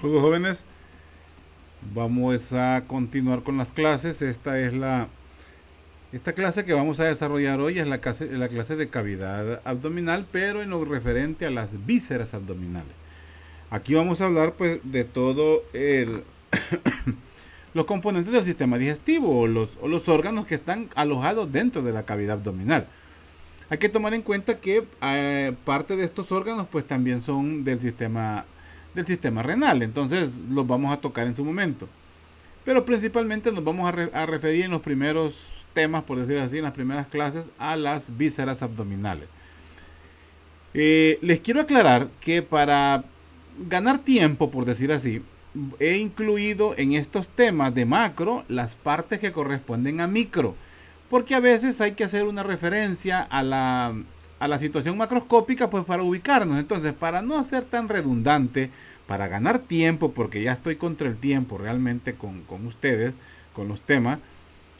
Saludos jóvenes. Vamos a continuar con las clases. Esta es la esta clase que vamos a desarrollar hoy es la clase, la clase de cavidad abdominal, pero en lo referente a las vísceras abdominales. Aquí vamos a hablar pues de todo el los componentes del sistema digestivo o los, o los órganos que están alojados dentro de la cavidad abdominal. Hay que tomar en cuenta que eh, parte de estos órganos pues también son del sistema del sistema renal. Entonces los vamos a tocar en su momento. Pero principalmente nos vamos a, referir en los primeros temas, por decir así, en las primeras clases, a las vísceras abdominales. Eh, les quiero aclarar que para ganar tiempo, por decir así, he incluido en estos temas de macro las partes que corresponden a micro, porque a veces hay que hacer una referencia a la a la situación macroscópica pues para ubicarnos. Entonces, para no ser tan redundante, para ganar tiempo, porque ya estoy contra el tiempo realmente con, ustedes, con los temas,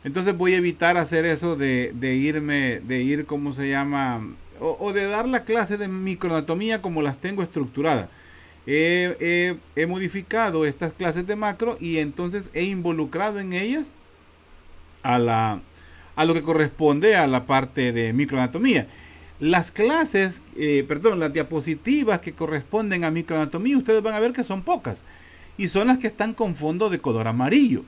entonces voy a evitar hacer eso de, irme, de ir, ¿cómo se llama? O, de dar la clase de microanatomía como las tengo estructuradas. he modificado estas clases de macro y entonces he involucrado en ellas a, la, a lo que corresponde a la parte de microanatomía. Las clases, eh, perdón, las diapositivas que corresponden a microanatomía, ustedes van a ver que son pocas. Y son las que están con fondo de color amarillo.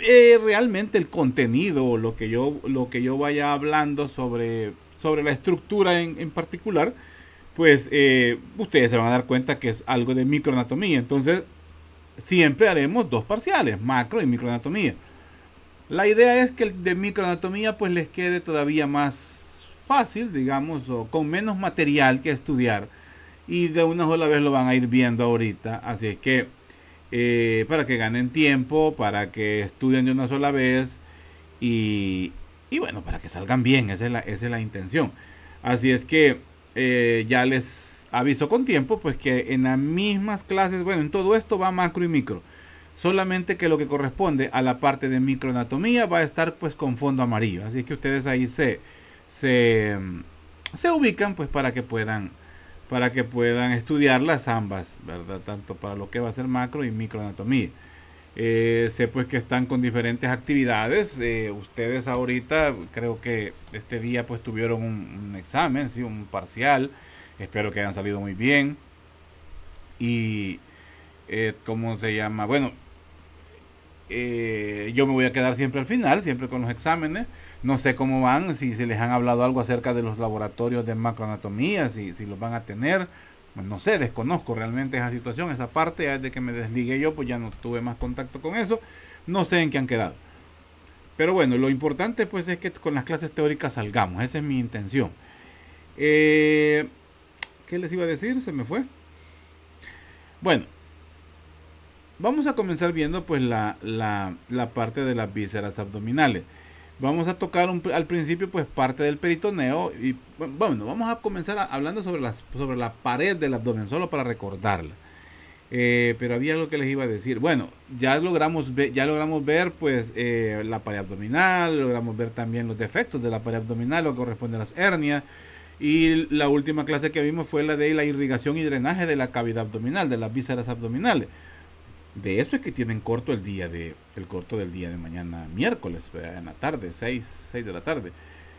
Eh, realmente el contenido, lo que yo, lo que yo vaya hablando sobre, sobre la estructura en, en particular, pues eh, ustedes se van a dar cuenta que es algo de microanatomía. Entonces, siempre haremos dos parciales, macro y microanatomía. La idea es que el de microanatomía pues les quede todavía más fácil, digamos, o con menos material que estudiar. Y de una sola vez lo van a ir viendo ahorita. Así es que eh, para que ganen tiempo, para que estudien de una sola vez y, y bueno, para que salgan bien, esa es la, esa es la intención. Así es que eh, ya les aviso con tiempo, pues que en las mismas clases, bueno, en todo esto va macro y micro. Solamente que lo que corresponde a la parte de microanatomía va a estar pues con fondo amarillo. Así que ustedes ahí se, se, ubican pues para que puedan para que puedan estudiarlas ambas, ¿verdad? Tanto para lo que va a ser macro y microanatomía. Eh, sé pues que están con diferentes actividades. Eh, ustedes ahorita, creo que este día pues tuvieron un, examen, ¿sí? un parcial. Espero que hayan salido muy bien. Y, como eh, ¿cómo se llama? Bueno, yo me voy a quedar siempre al final, siempre con los exámenes. No sé cómo van, si, se les han hablado algo acerca de los laboratorios de macroanatomía, si, si los van a tener. Pues no sé, desconozco realmente esa situación, esa parte. de que me desligué yo, pues ya no tuve más contacto con eso. No sé en qué han quedado. Pero bueno, lo importante pues es que con las clases teóricas salgamos. Esa es mi intención. Eh, ¿Qué les iba a decir? Se me fue. Bueno, vamos a comenzar viendo pues la parte de las vísceras abdominales. Vamos a tocar al principio pues parte del peritoneo y bueno, vamos a comenzar hablando sobre, las, sobre la pared del abdomen, solo para recordarla. Eh, pero había algo que les iba a decir. Bueno, ya logramos ver, ya logramos ver pues eh, la pared abdominal, logramos ver también los defectos de la pared abdominal, lo que corresponde a las hernias. Y la última clase que vimos fue la de la irrigación y drenaje de la cavidad abdominal, de las vísceras abdominales. De eso es que tienen corto el día de el corto del día de mañana miércoles, en la tarde, 6, 6 de la tarde.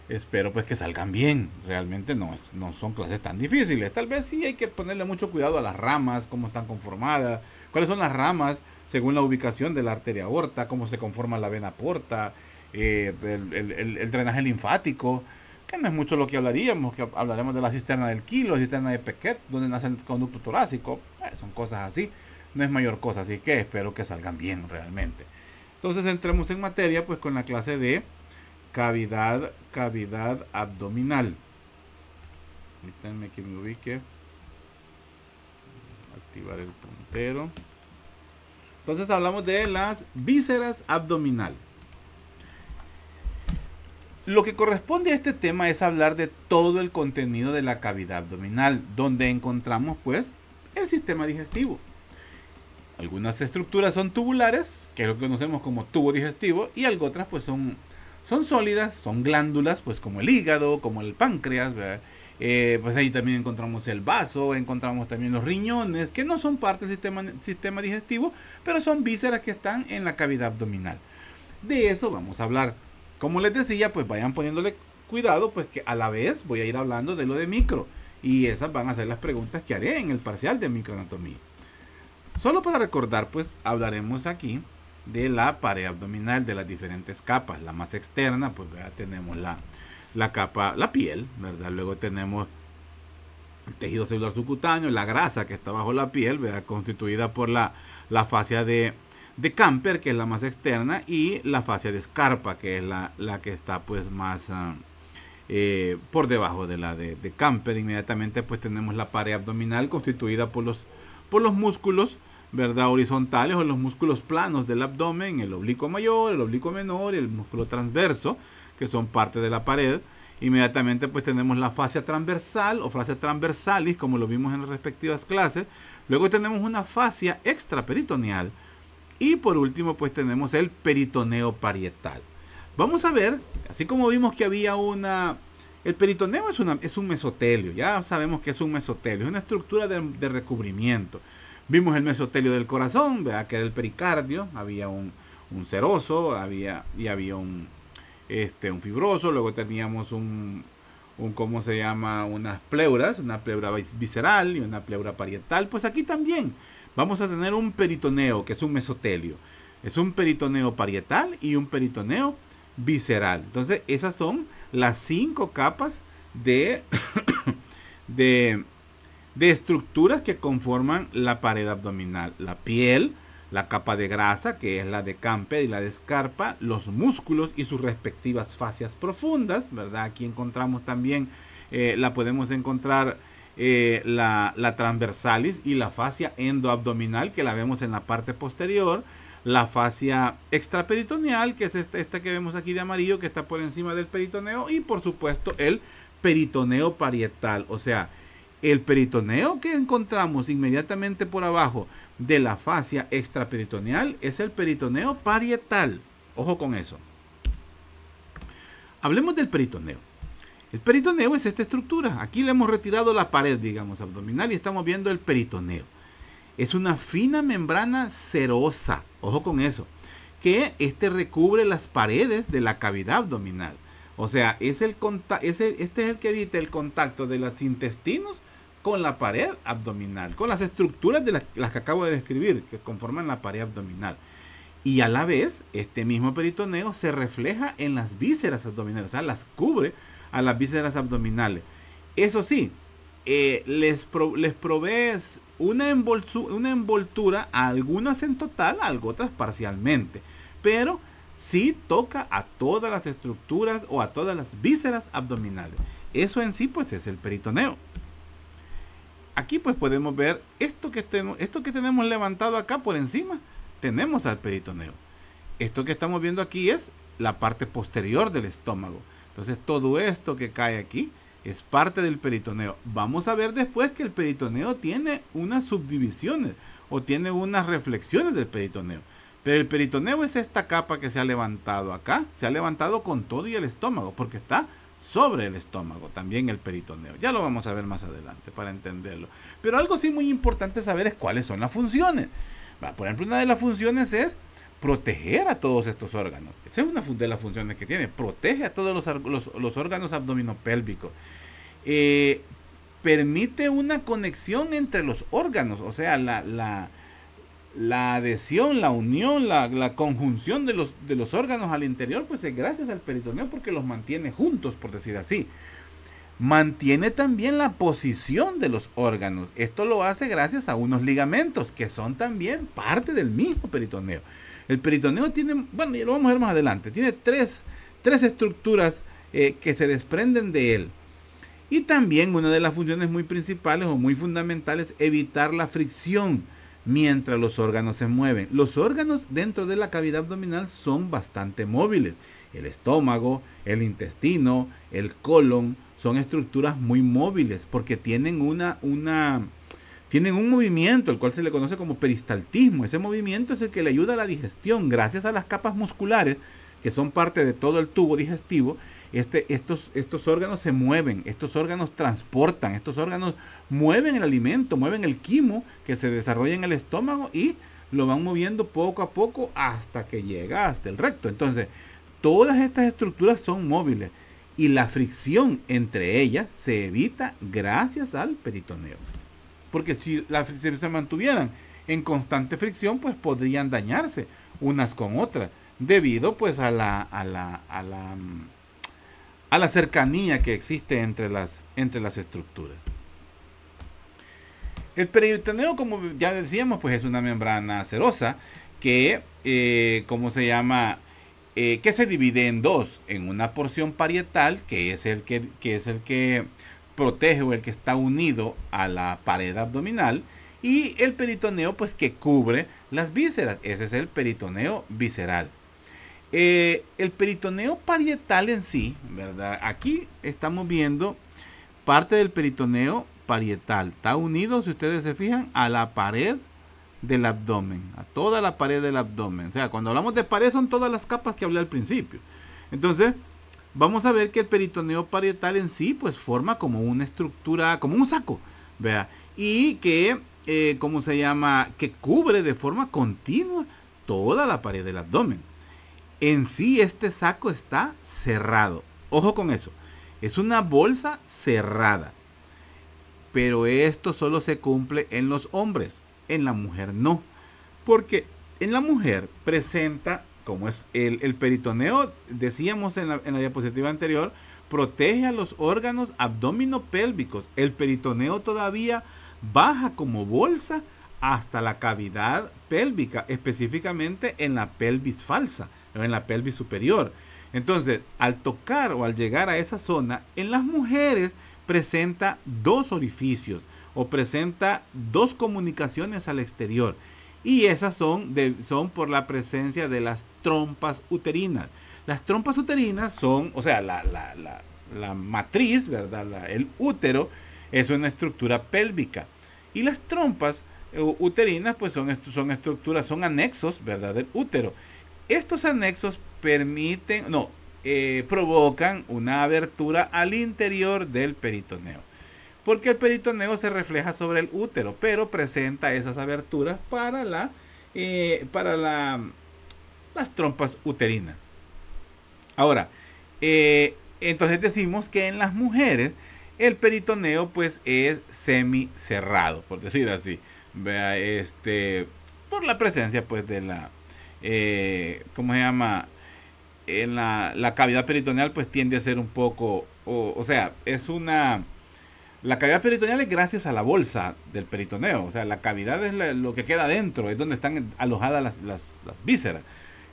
Espero pues que salgan bien. Realmente no, no son clases tan difíciles. Tal vez sí hay que ponerle mucho cuidado a las ramas, cómo están conformadas, cuáles son las ramas según la ubicación de la arteria aorta, cómo se conforma la vena porta, eh, el, drenaje linfático, que no es mucho lo que hablaríamos, que hablaremos de la cisterna del kilo, la cisterna de Pequet, donde nace el conducto torácico, eh, son cosas así no es mayor cosa, así que espero que salgan bien realmente. Entonces entremos en materia pues con la clase de cavidad, cavidad abdominal. Permítanme que me ubique. Activar el puntero. Entonces hablamos de las vísceras abdominal. Lo que corresponde a este tema es hablar de todo el contenido de la cavidad abdominal, donde encontramos pues el sistema digestivo. Algunas estructuras son tubulares, que es lo que conocemos como tubo digestivo, y algo otras pues son, son sólidas, son glándulas, pues como el hígado, como el páncreas, eh, pues ahí también encontramos el vaso, encontramos también los riñones, que no son parte del sistema, sistema digestivo, pero son vísceras que están en la cavidad abdominal. De eso vamos a hablar. Como les decía, pues vayan poniéndole cuidado, pues que a la vez voy a ir hablando de lo de micro. Y esas van a ser las preguntas que haré en el parcial de microanatomía. Solo para recordar, pues hablaremos aquí de la pared abdominal, de las diferentes capas. La más externa, pues ya tenemos la, la capa, la piel, ¿verdad? Luego tenemos el tejido celular subcutáneo, la grasa que está bajo la piel, ¿verdad? Constituida por la, la fascia de, camper, que es la más externa, y la fascia de escarpa, que es la, que está pues más... Ah, eh, por debajo de la de camper inmediatamente pues tenemos la pared abdominal constituida por los por los músculos, ¿verdad? Horizontales o los músculos planos del abdomen, el oblicuo mayor, el oblicuo menor, y el músculo transverso, que son parte de la pared. Inmediatamente pues tenemos la fascia transversal o fascia transversalis, como lo vimos en las respectivas clases. Luego tenemos una fascia extraperitoneal. Y por último pues tenemos el peritoneo parietal. Vamos a ver, así como vimos que había una el peritoneo es, un mesotelio, ya sabemos que es un mesotelio, es una estructura de, recubrimiento. Vimos el mesotelio del corazón, vea que era el pericardio, había un, un seroso, había, y había un, este, fibroso, luego teníamos un, un, ¿cómo se llama? Unas pleuras, una pleura visceral y una pleura parietal. Pues aquí también vamos a tener un peritoneo, que es un mesotelio. Es un peritoneo parietal y un peritoneo visceral. Entonces, esas son las cinco capas de, estructuras que conforman la pared abdominal. La piel, la capa de grasa, que es la de Campe y la de Escarpa, los músculos y sus respectivas fascias profundas, ¿verdad? Aquí encontramos también, eh, la podemos encontrar eh, la, la transversalis y la fascia endoabdominal, que la vemos en la parte posterior la fascia extraperitoneal, que es este, esta, que vemos aquí de amarillo, que está por encima del peritoneo, y por supuesto el peritoneo parietal, o sea, el peritoneo que encontramos inmediatamente por abajo de la fascia extraperitoneal es el peritoneo parietal. Ojo con eso. Hablemos del peritoneo. El peritoneo es esta estructura. Aquí le hemos retirado la pared, digamos, abdominal y estamos viendo el peritoneo. Es una fina membrana serosa Ojo con eso. Que este recubre las paredes de la cavidad abdominal. O sea, es el este es el que evita el contacto de los intestinos con la pared abdominal, con las estructuras de las, que acabo de describir, que conforman la pared abdominal. Y a la vez, este mismo peritoneo se refleja en las vísceras abdominales, o sea, las cubre a las vísceras abdominales. Eso sí, eh, les, les provee una, envoltura envoltura, algunas en total, otras parcialmente. Pero sí toca a todas las estructuras o a todas las vísceras abdominales. Eso en sí pues es el peritoneo. Aquí pues podemos ver esto que, esto que tenemos levantado acá por encima, tenemos al peritoneo. Esto que estamos viendo aquí es la parte posterior del estómago. Entonces todo esto que cae aquí es parte del peritoneo. Vamos a ver después que el peritoneo tiene unas subdivisiones o tiene unas reflexiones del peritoneo. Pero el peritoneo es esta capa que se ha levantado acá. Se ha levantado con todo y el estómago, porque está sobre el estómago, también el peritoneo. Ya lo vamos a ver más adelante para entenderlo. Pero algo sí muy importante saber es cuáles son las funciones. Por ejemplo, una de las funciones es proteger a todos estos órganos. Esa es una de las funciones que tiene. Protege a todos los, los, órganos abdominopélvicos. Eh, permite una conexión entre los órganos, o sea, la, adhesión, la unión, la, conjunción de los, de los órganos al interior, pues es gracias al peritoneo porque los mantiene juntos, por decir así. Mantiene también la posición de los órganos. Esto lo hace gracias a unos ligamentos que son también parte del mismo peritoneo. El peritoneo tiene, bueno, ya lo vamos a ver más adelante, tiene tres, estructuras eh, que se desprenden de él. Y también una de las funciones muy principales o muy fundamentales es evitar la fricción mientras los órganos se mueven. Los órganos dentro de la cavidad abdominal son bastante móviles. El estómago, el intestino, el colon son estructuras muy móviles porque tienen una, una, tienen un movimiento, el cual se le conoce como peristaltismo. Ese movimiento es el que le ayuda a la digestión gracias a las capas musculares que son parte de todo el tubo digestivo este, estos, estos órganos se mueven, estos órganos transportan, estos órganos mueven el alimento, mueven el quimo que se desarrolla en el estómago y lo van moviendo poco a poco hasta que llega hasta el recto. Entonces, todas estas estructuras son móviles y la fricción entre ellas se evita gracias al peritoneo. Porque si las fricciones se mantuvieran en constante fricción, pues podrían dañarse unas con otras, debido pues a la, a la, a la mm, a la cercanía que existe entre las, entre las estructuras. El peritoneo, como ya decíamos, pues es una membrana acerosa que, eh, como se llama? Eh, que se divide en dos, en una porción parietal, que es el que, que, es el que protege o el que está unido a la pared abdominal, y el peritoneo, pues que cubre las vísceras. Ese es el peritoneo visceral. Eh, el peritoneo parietal en sí, ¿verdad? Aquí estamos viendo parte del peritoneo parietal. Está unido, si ustedes se fijan, a la pared del abdomen, a toda la pared del abdomen. O sea, cuando hablamos de pared son todas las capas que hablé al principio. Entonces, vamos a ver que el peritoneo parietal en sí, pues forma como una estructura, como un saco, vea, y que, eh, ¿cómo se llama? Que cubre de forma continua toda la pared del abdomen. En sí este saco está cerrado. Ojo con eso. Es una bolsa cerrada. Pero esto solo se cumple en los hombres. En la mujer no. Porque en la mujer presenta, como es el, peritoneo, decíamos en la, en la diapositiva anterior, protege a los órganos abdominopélvicos. El peritoneo todavía baja como bolsa hasta la cavidad pélvica, específicamente en la pelvis falsa en la pelvis superior. Entonces, al tocar o al llegar a esa zona, en las mujeres presenta dos orificios o presenta dos comunicaciones al exterior. Y esas son, son por la presencia de las trompas uterinas. Las trompas uterinas son, o sea, la, matriz, ¿verdad? el útero es una estructura pélvica. Y las trompas eh, uterinas, pues son, son estructuras, son anexos, ¿verdad? Del útero. Estos anexos permiten, no, eh, provocan una abertura al interior del peritoneo. Porque el peritoneo se refleja sobre el útero, pero presenta esas aberturas para, la, eh, para la, las trompas uterinas. Ahora, eh, entonces decimos que en las mujeres el peritoneo pues es semicerrado, por decir así. Este, por la presencia pues de la, eh, ¿cómo se llama? En la, cavidad peritoneal pues tiende a ser un poco, o, sea, es una... La cavidad peritoneal es gracias a la bolsa del peritoneo, o sea, la cavidad es lo que queda dentro es donde están alojadas las, las vísceras.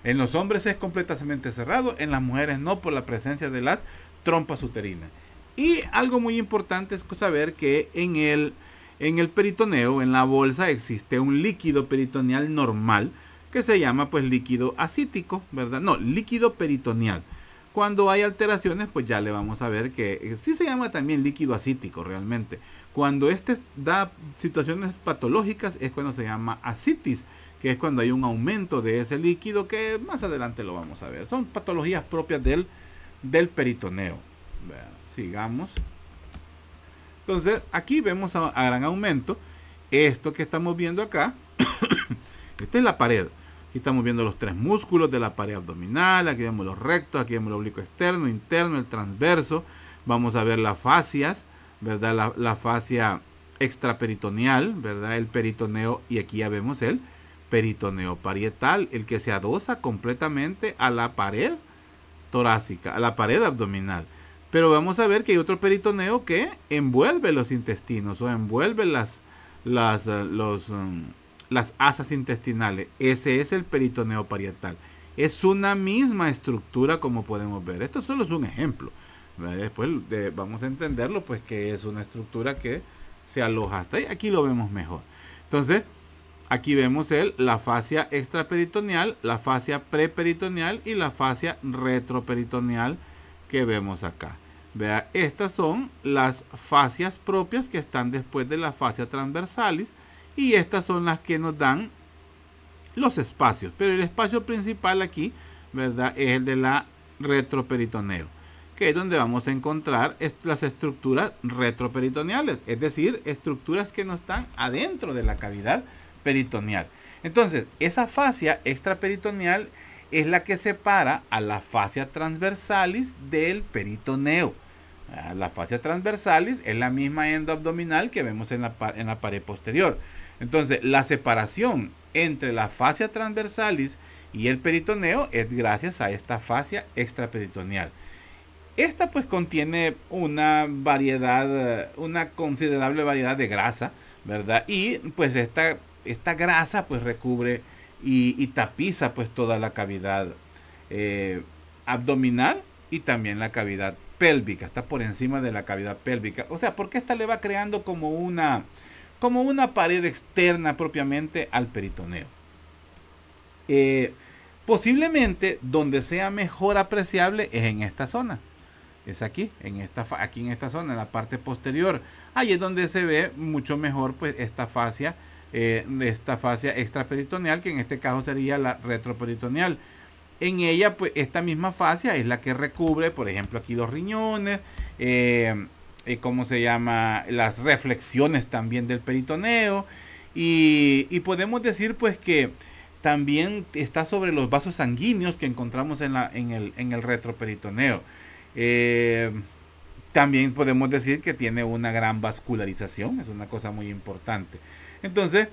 En los hombres es completamente cerrado, en las mujeres no por la presencia de las trompas uterinas. Y algo muy importante es saber que en el, en el peritoneo, en la bolsa, existe un líquido peritoneal normal que se llama pues líquido acítico, ¿verdad? No, líquido peritoneal. Cuando hay alteraciones, pues ya le vamos a ver que eh, sí se llama también líquido acítico realmente. Cuando este da situaciones patológicas es cuando se llama acitis, que es cuando hay un aumento de ese líquido que más adelante lo vamos a ver. Son patologías propias del, del peritoneo. sigamos. Entonces, aquí vemos a gran aumento esto que estamos viendo acá. esta es la pared. Aquí estamos viendo los tres músculos de la pared abdominal, aquí vemos los rectos, aquí vemos el oblicuo externo, interno, el transverso. Vamos a ver las fascias, ¿verdad? La, fascia extraperitoneal, ¿verdad? El peritoneo, y aquí ya vemos el peritoneo parietal, el que se adosa completamente a la pared torácica, a la pared abdominal. Pero vamos a ver que hay otro peritoneo que envuelve los intestinos o envuelve las, las, eh, los... Um, las asas intestinales. Ese es el peritoneo parietal. Es una misma estructura como podemos ver. Esto solo es un ejemplo. Después vamos a entenderlo, pues que es una estructura que se aloja hasta ahí. Aquí lo vemos mejor. Entonces, aquí vemos la fascia extraperitoneal, la fascia preperitoneal y la fascia retroperitoneal que vemos acá. Vea, estas son las fascias propias que están después de la fascia transversalis y estas son las que nos dan los espacios. Pero el espacio principal aquí, ¿verdad? Es el de la retroperitoneo, que es donde vamos a encontrar las estructuras retroperitoneales, es decir, estructuras que no están adentro de la cavidad peritoneal. Entonces, esa fascia extraperitoneal es la que separa a la fascia transversalis del peritoneo. Ah, la fascia transversalis es la misma endoabdominal que vemos en la, en la pared posterior. Entonces, la separación entre la fascia transversalis y el peritoneo es gracias a esta fascia extraperitoneal. Esta pues contiene una variedad, una considerable variedad de grasa, ¿verdad? Y pues esta, esta grasa pues recubre y, tapiza pues toda la cavidad eh, abdominal y también la cavidad pélvica, está por encima de la cavidad pélvica. O sea, porque esta le va creando como una, como una pared externa propiamente al peritoneo. Eh, posiblemente donde sea mejor apreciable es en esta zona. Es aquí, en esta, aquí en esta zona, en la parte posterior. Ahí es donde se ve mucho mejor pues, esta fascia, eh, esta fascia extraperitoneal, que en este caso sería la retroperitoneal. En ella, pues, esta misma fascia es la que recubre, por ejemplo, aquí los riñones, eh, como eh, ¿cómo se llama? Las reflexiones también del peritoneo. Y, podemos decir pues que también está sobre los vasos sanguíneos que encontramos en, el, en el retroperitoneo. Eh, también podemos decir que tiene una gran vascularización, es una cosa muy importante. Entonces,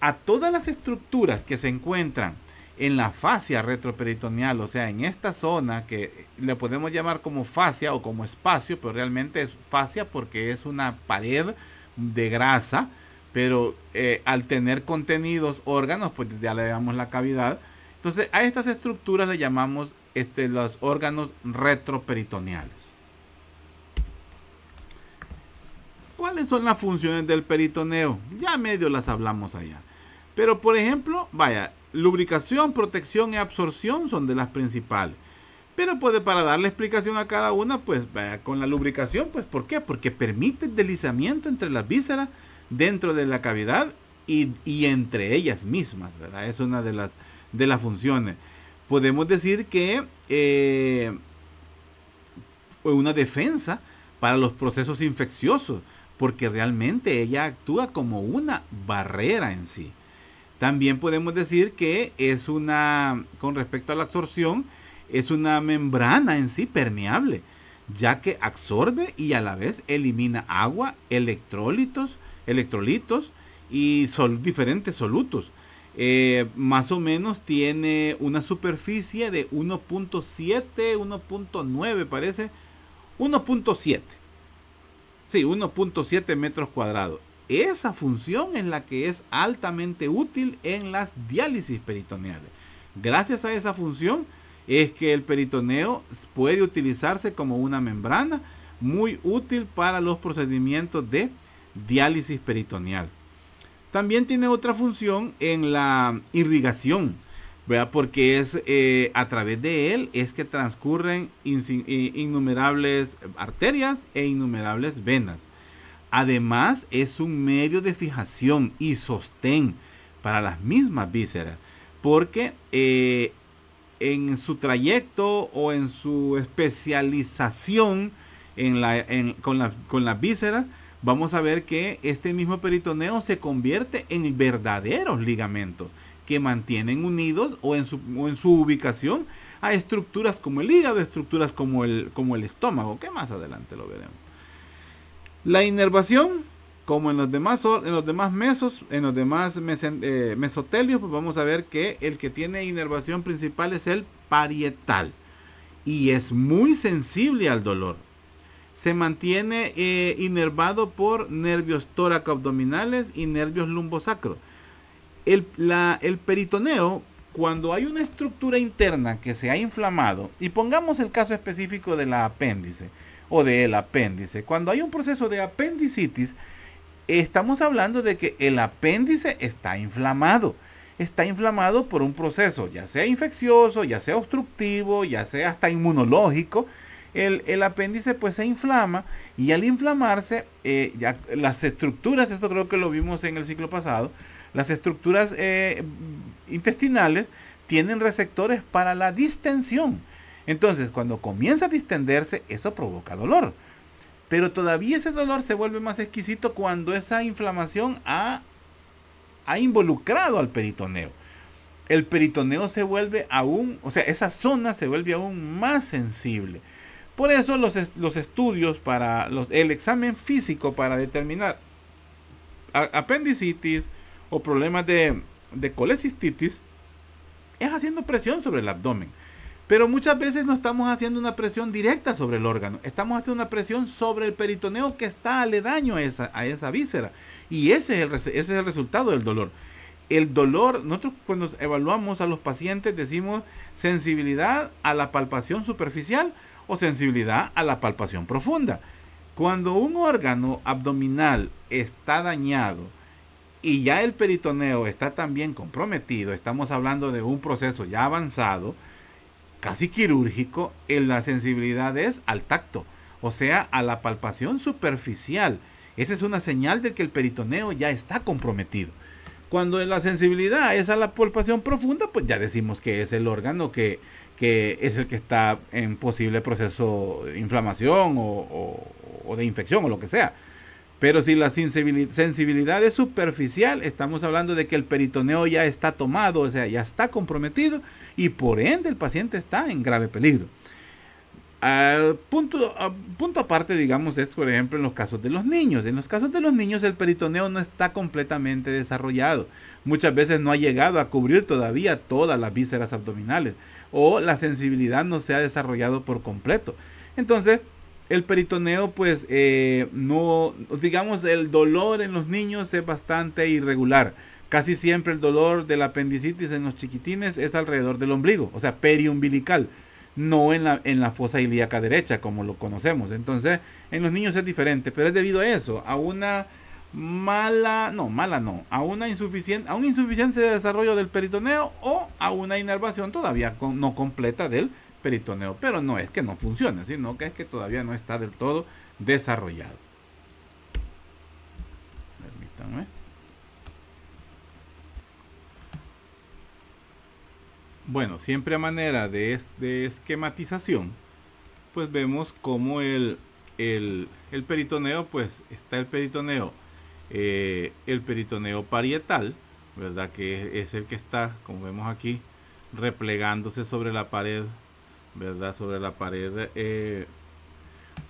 a todas las estructuras que se encuentran en la fascia retroperitoneal, o sea, en esta zona que le podemos llamar como fascia o como espacio, pero realmente es fascia porque es una pared de grasa, pero eh, al tener contenidos órganos, pues ya le damos la cavidad. Entonces, a estas estructuras le llamamos este, los órganos retroperitoneales. ¿Cuáles son las funciones del peritoneo? Ya medio las hablamos allá. Pero, por ejemplo, vaya, Lubricación, protección y absorción son de las principales. Pero puede para darle explicación a cada una, pues con la lubricación, pues ¿por qué? Porque permite el deslizamiento entre las vísceras dentro de la cavidad y, entre ellas mismas, Es una de las, de las funciones. Podemos decir que es eh, una defensa para los procesos infecciosos, porque realmente ella actúa como una barrera en sí. También podemos decir que es una, con respecto a la absorción, es una membrana en sí permeable, ya que absorbe y a la vez elimina agua, electrolitos, electrolitos y diferentes solutos. Eh, más o menos tiene una superficie de 1.7, 1.9 parece, 1.7. Sí, 1.7 metros cuadrados. Esa función es la que es altamente útil en las diálisis peritoneales. Gracias a esa función es que el peritoneo puede utilizarse como una membrana muy útil para los procedimientos de diálisis peritoneal. También tiene otra función en la irrigación, porque es eh, a través de él es que transcurren eh, innumerables arterias e innumerables venas. Además, es un medio de fijación y sostén para las mismas vísceras, porque eh, en su trayecto o en su especialización en con, las vísceras, vamos a ver que este mismo peritoneo se convierte en verdaderos ligamentos que mantienen unidos o en su, ubicación a estructuras como el hígado, estructuras como el estómago, que más adelante lo veremos. La inervación, como en los demás, en los demás mesos, en los demás eh, mesotelios, pues vamos a ver que el que tiene inervación principal es el parietal. Y es muy sensible al dolor. Se mantiene eh, inervado por nervios tóraco-abdominales y nervios lumbosacros. el peritoneo, cuando hay una estructura interna que se ha inflamado, y pongamos el caso específico de la apéndice, o del apéndice. Cuando hay un proceso de apendicitis, estamos hablando de que el apéndice está inflamado. Está inflamado por un proceso, ya sea infeccioso, ya sea obstructivo, ya sea hasta inmunológico. El, apéndice pues se inflama y al inflamarse eh, las estructuras, esto creo que lo vimos en el ciclo pasado, las estructuras eh, intestinales tienen receptores para la distensión. Entonces, cuando comienza a distenderse, eso provoca dolor. Pero todavía ese dolor se vuelve más exquisito cuando esa inflamación ha, involucrado al peritoneo. El peritoneo se vuelve aún, o sea, esa zona se vuelve aún más sensible. Por eso los, los estudios para los, el examen físico para determinar apendicitis o problemas de, de colecistitis es haciendo presión sobre el abdomen. Pero muchas veces no estamos haciendo una presión directa sobre el órgano, estamos haciendo una presión sobre el peritoneo que está aledaño a esa, a esa víscera. Y ese es el resultado del dolor. El dolor, nosotros cuando evaluamos a los pacientes decimos sensibilidad a la palpación superficial o sensibilidad a la palpación profunda. Cuando un órgano abdominal está dañado, y ya el peritoneo está también comprometido, estamos hablando de un proceso ya avanzado, casi quirúrgico en la sensibilidad es al tacto, o sea, a la palpación superficial. Esa es una señal de que el peritoneo ya está comprometido. Cuando la sensibilidad es a la palpación profunda, pues ya decimos que es el órgano que, es el que está en posible proceso de inflamación o de infección o lo que sea. Pero si la sensibilidad es superficial, estamos hablando de que el peritoneo ya está tomado, o sea, ya está comprometido y por ende el paciente está en grave peligro. punto, punto, aparte, digamos, es por ejemplo en los casos de los niños. En los casos de los niños el peritoneo no está completamente desarrollado. Muchas veces no ha llegado a cubrir todavía todas las vísceras abdominales o la sensibilidad no se ha desarrollado por completo. Entonces, el peritoneo, pues, eh, no, digamos, el dolor en los niños es bastante irregular. Casi siempre el dolor de la apendicitis en los chiquitines es alrededor del ombligo, o sea, periumbilical, no en la, en la fosa ilíaca derecha, como lo conocemos. Entonces, en los niños es diferente, pero es debido a eso, a una mala, no, mala no, a una insuficiente, a una insuficiencia de desarrollo del peritoneo o a una inervación todavía no completa del peritoneo peritoneo. Pero no es que no funcione, sino que es que todavía no está del todo desarrollado. Permítanme. Bueno, siempre a manera de, esquematización, pues vemos como el, el, peritoneo, pues está el peritoneo, eh, el peritoneo parietal, ¿verdad? Que es el que está, como vemos aquí, replegándose sobre la pared sobre la pared eh,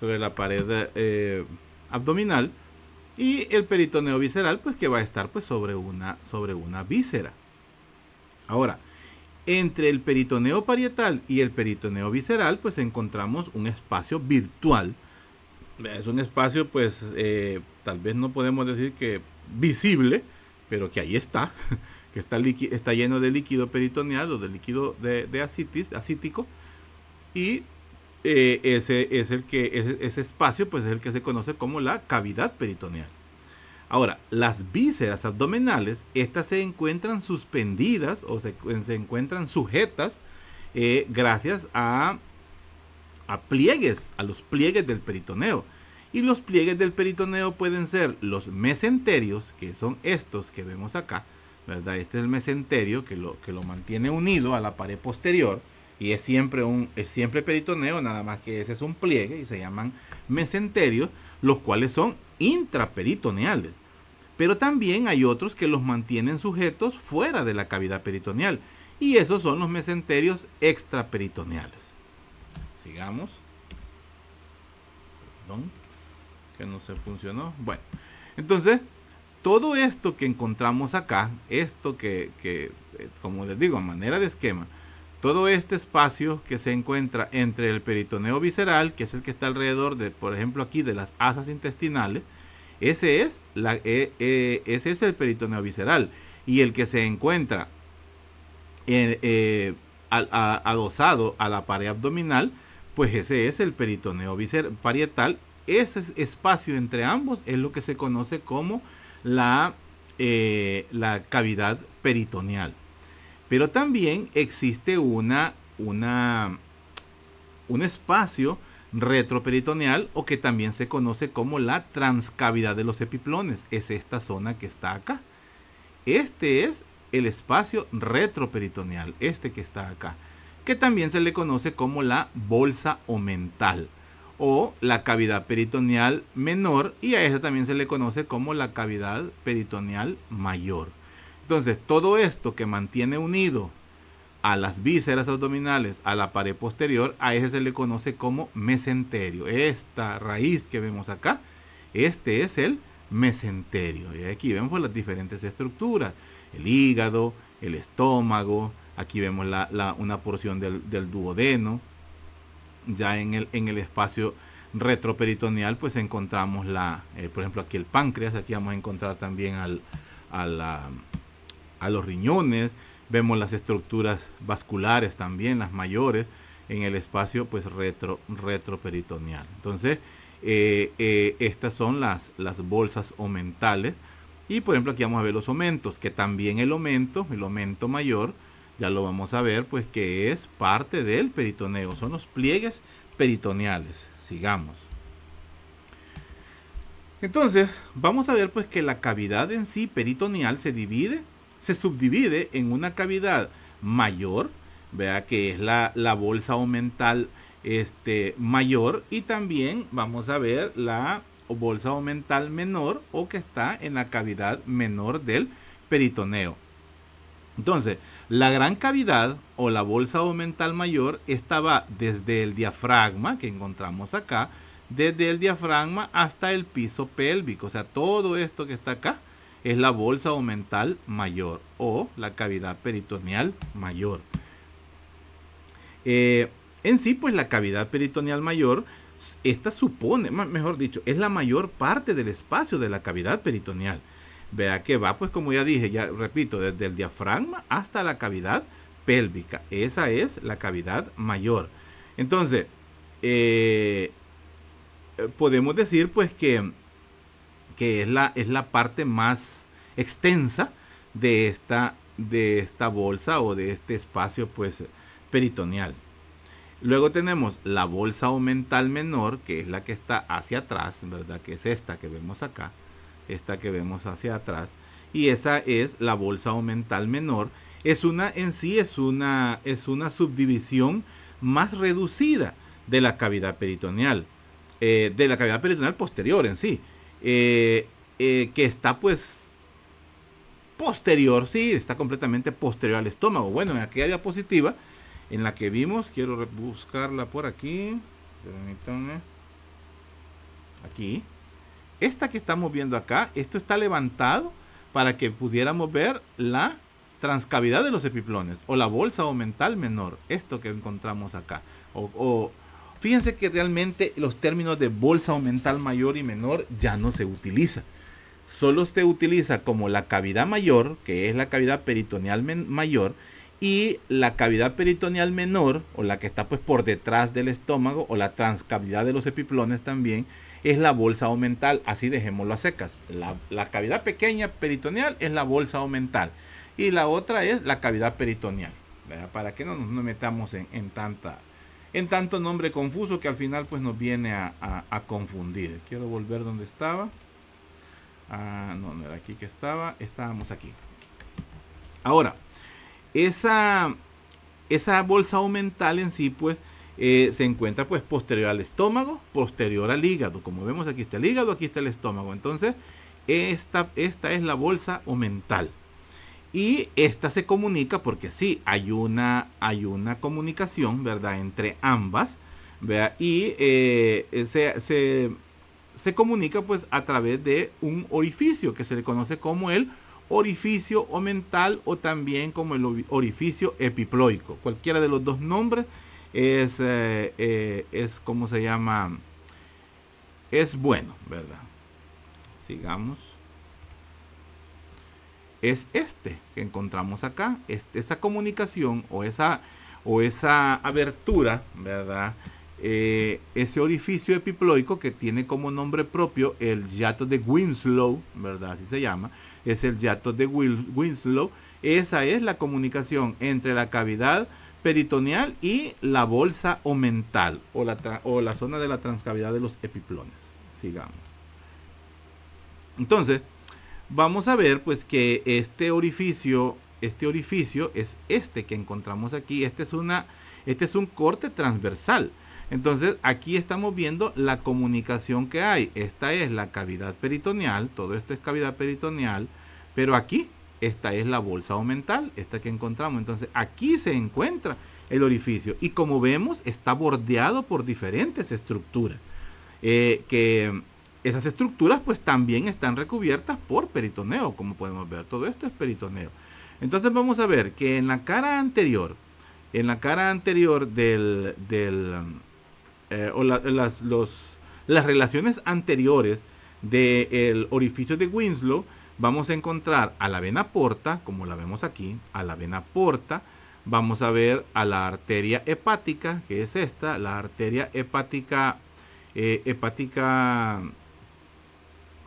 sobre la pared eh, abdominal y el peritoneo visceral pues que va a estar pues sobre una sobre una víscera ahora entre el peritoneo parietal y el peritoneo visceral pues encontramos un espacio virtual es un espacio pues eh, tal vez no podemos decir que visible pero que ahí está que está, está lleno de líquido peritoneal o de líquido de, de acítico y eh, ese, es el que, ese, espacio pues es el que se conoce como la cavidad peritoneal. Ahora, las vísceras abdominales, estas se encuentran suspendidas o se, encuentran sujetas eh, gracias a, a pliegues, a los pliegues del peritoneo. Y los pliegues del peritoneo pueden ser los mesenterios, que son estos que vemos acá, ¿verdad? Este es el mesenterio que lo, que lo mantiene unido a la pared posterior y es siempre un siempre peritoneo, nada más que ese es un pliegue y se llaman mesenterios, los cuales son intraperitoneales. Pero también hay otros que los mantienen sujetos fuera de la cavidad peritoneal y esos son los mesenterios extraperitoneales. Sigamos. Perdón, que no se funcionó. Bueno, entonces todo esto que encontramos acá, esto que, que eh, como les digo, a manera de esquema, todo este espacio que se encuentra entre el peritoneo visceral, que es el que está alrededor de, por ejemplo, aquí de las asas intestinales, ese es, la, eh, eh, ese es el peritoneo visceral. Y el que se encuentra eh, adosado a la pared abdominal, pues ese es el peritoneo parietal. Ese espacio entre ambos es lo que se conoce como la, la cavidad peritoneal. Pero también existe una, un espacio retroperitoneal o que también se conoce como la transcavidad de los epiplones. Es esta zona que está acá. Este es el espacio retroperitoneal, este que está acá, que también se le conoce como la bolsa omental o la cavidad peritoneal menor y a esa también se le conoce como la cavidad peritoneal mayor. Entonces, todo esto que mantiene unido a las vísceras abdominales, a la pared posterior, a ese se le conoce como mesenterio. Esta raíz que vemos acá, este es el mesenterio. Y aquí vemos las diferentes estructuras, el hígado, el estómago, aquí vemos la, una porción del, duodeno. Ya en el, en el espacio retroperitoneal, pues encontramos la, eh, por ejemplo, aquí el páncreas, aquí vamos a encontrar también al, a la a los riñones, vemos las estructuras vasculares también, las mayores, en el espacio pues retro, retroperitoneal. Entonces, eh, eh, estas son las, las bolsas omentales. Y por ejemplo aquí vamos a ver los omentos, que también el omento, el omento mayor, ya lo vamos a ver, pues que es parte del peritoneo, son los pliegues peritoneales. Sigamos. Entonces, vamos a ver pues que la cavidad en sí peritoneal se divide se subdivide en una cavidad mayor, vea, que es la, bolsa aumental este, mayor y también vamos a ver la bolsa aumental menor o que está en la cavidad menor del peritoneo. Entonces, la gran cavidad o la bolsa aumental mayor estaba desde el diafragma que encontramos acá, desde el diafragma hasta el piso pélvico, o sea, todo esto que está acá es la bolsa aumental mayor o la cavidad peritoneal mayor. Eh, en sí, pues la cavidad peritoneal mayor, esta supone, mejor dicho, es la mayor parte del espacio de la cavidad peritoneal. Vea que va, pues como ya dije, ya repito, desde el diafragma hasta la cavidad pélvica. Esa es la cavidad mayor. Entonces, eh, eh, podemos decir pues que que es la, es la parte más extensa de esta, de esta bolsa o de este espacio pues, peritoneal. Luego tenemos la bolsa aumental menor, que es la que está hacia atrás, ¿verdad? Que es esta que vemos acá, esta que vemos hacia atrás. Y esa es la bolsa aumental menor. Es una, en sí, es una, es una subdivisión más reducida de la cavidad peritoneal, eh, de la cavidad peritoneal posterior en sí. Eh, eh, que está pues posterior, sí, está completamente posterior al estómago. Bueno, en aquella diapositiva en la que vimos, quiero buscarla por aquí, permítanme, aquí, esta que estamos viendo acá, esto está levantado para que pudiéramos ver la transcavidad de los epiplones o la bolsa aumental menor, esto que encontramos acá. O, o Fíjense que realmente los términos de bolsa aumental mayor y menor ya no se utiliza. Solo se utiliza como la cavidad mayor, que es la cavidad peritoneal mayor, y la cavidad peritoneal menor, o la que está pues por detrás del estómago, o la transcavidad de los epiplones también, es la bolsa aumental. Así dejémoslo a secas. La, cavidad pequeña peritoneal es la bolsa aumental. Y la otra es la cavidad peritoneal. Para que no nos metamos en tanta en tanto nombre confuso que al final pues nos viene a, confundir. Quiero volver donde estaba. Ah, no, no era aquí que estaba. Estábamos aquí. Ahora, esa, esa bolsa aumental en sí pues eh, se encuentra pues posterior al estómago, posterior al hígado. Como vemos aquí está el hígado, aquí está el estómago. Entonces, esta, esta es la bolsa aumental. Y esta se comunica porque sí, hay una, hay una comunicación, ¿verdad? Entre ambas, ¿verdad? Y eh, se, comunica pues a través de un orificio que se le conoce como el orificio o mental o también como el orificio epiploico. Cualquiera de los dos nombres es, eh, eh, es como se llama, es bueno, ¿verdad? Sigamos es este que encontramos acá. Este, esta comunicación o esa, o esa abertura, ¿verdad? Eh, ese orificio epiploico que tiene como nombre propio el yato de Winslow, ¿verdad? Así se llama. Es el yato de Winslow. Esa es la comunicación entre la cavidad peritoneal y la bolsa o mental o la, o la zona de la transcavidad de los epiplones. Sigamos. Entonces, vamos a ver pues que este orificio, este orificio es este que encontramos aquí. Este es, una, este es un corte transversal. Entonces aquí estamos viendo la comunicación que hay. Esta es la cavidad peritoneal, todo esto es cavidad peritoneal, pero aquí esta es la bolsa aumental, esta que encontramos. Entonces aquí se encuentra el orificio y como vemos está bordeado por diferentes estructuras eh, que esas estructuras pues también están recubiertas por peritoneo, como podemos ver, todo esto es peritoneo. Entonces vamos a ver que en la cara anterior, en la cara anterior del, eh, o las, relaciones anteriores del el orificio de Winslow, vamos a encontrar a la vena porta, como la vemos aquí, a la vena porta, vamos a ver a la arteria hepática, que es esta, la arteria hepática, eh, hepática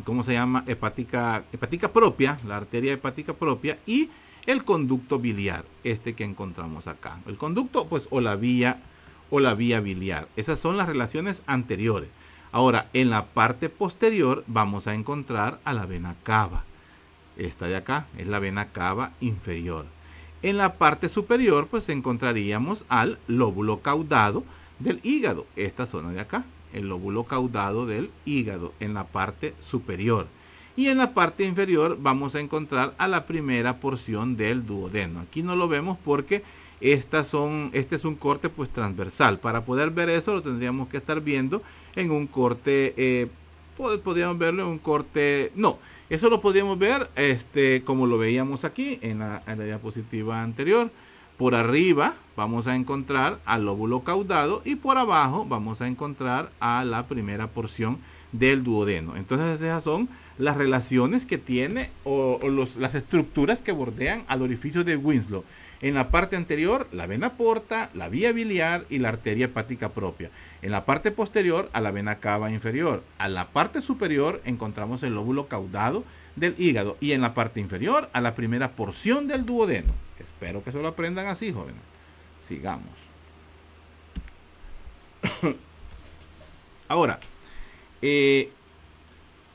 ¿cómo se llama? Hepática, hepática propia, la arteria hepática propia y el conducto biliar, este que encontramos acá. El conducto, pues, o la vía, o la vía biliar. Esas son las relaciones anteriores. Ahora, en la parte posterior vamos a encontrar a la vena cava. Esta de acá es la vena cava inferior. En la parte superior, pues encontraríamos al lóbulo caudado del hígado, esta zona de acá el lóbulo caudado del hígado en la parte superior. Y en la parte inferior vamos a encontrar a la primera porción del duodeno. Aquí no lo vemos porque estas son, este es un corte pues transversal. Para poder ver eso lo tendríamos que estar viendo en un corte, eh, podríamos verlo en un corte, no, eso lo podríamos ver este, como lo veíamos aquí en la, en la diapositiva anterior. Por arriba vamos a encontrar al lóbulo caudado y por abajo vamos a encontrar a la primera porción del duodeno. Entonces esas son las relaciones que tiene o, las estructuras que bordean al orificio de Winslow. En la parte anterior, la vena porta, la vía biliar y la arteria hepática propia. En la parte posterior, a la vena cava inferior. A la parte superior encontramos el lóbulo caudado del hígado y en la parte inferior a la primera porción del duodeno. Espero que se lo aprendan así, jóvenes. Sigamos. Ahora, eh,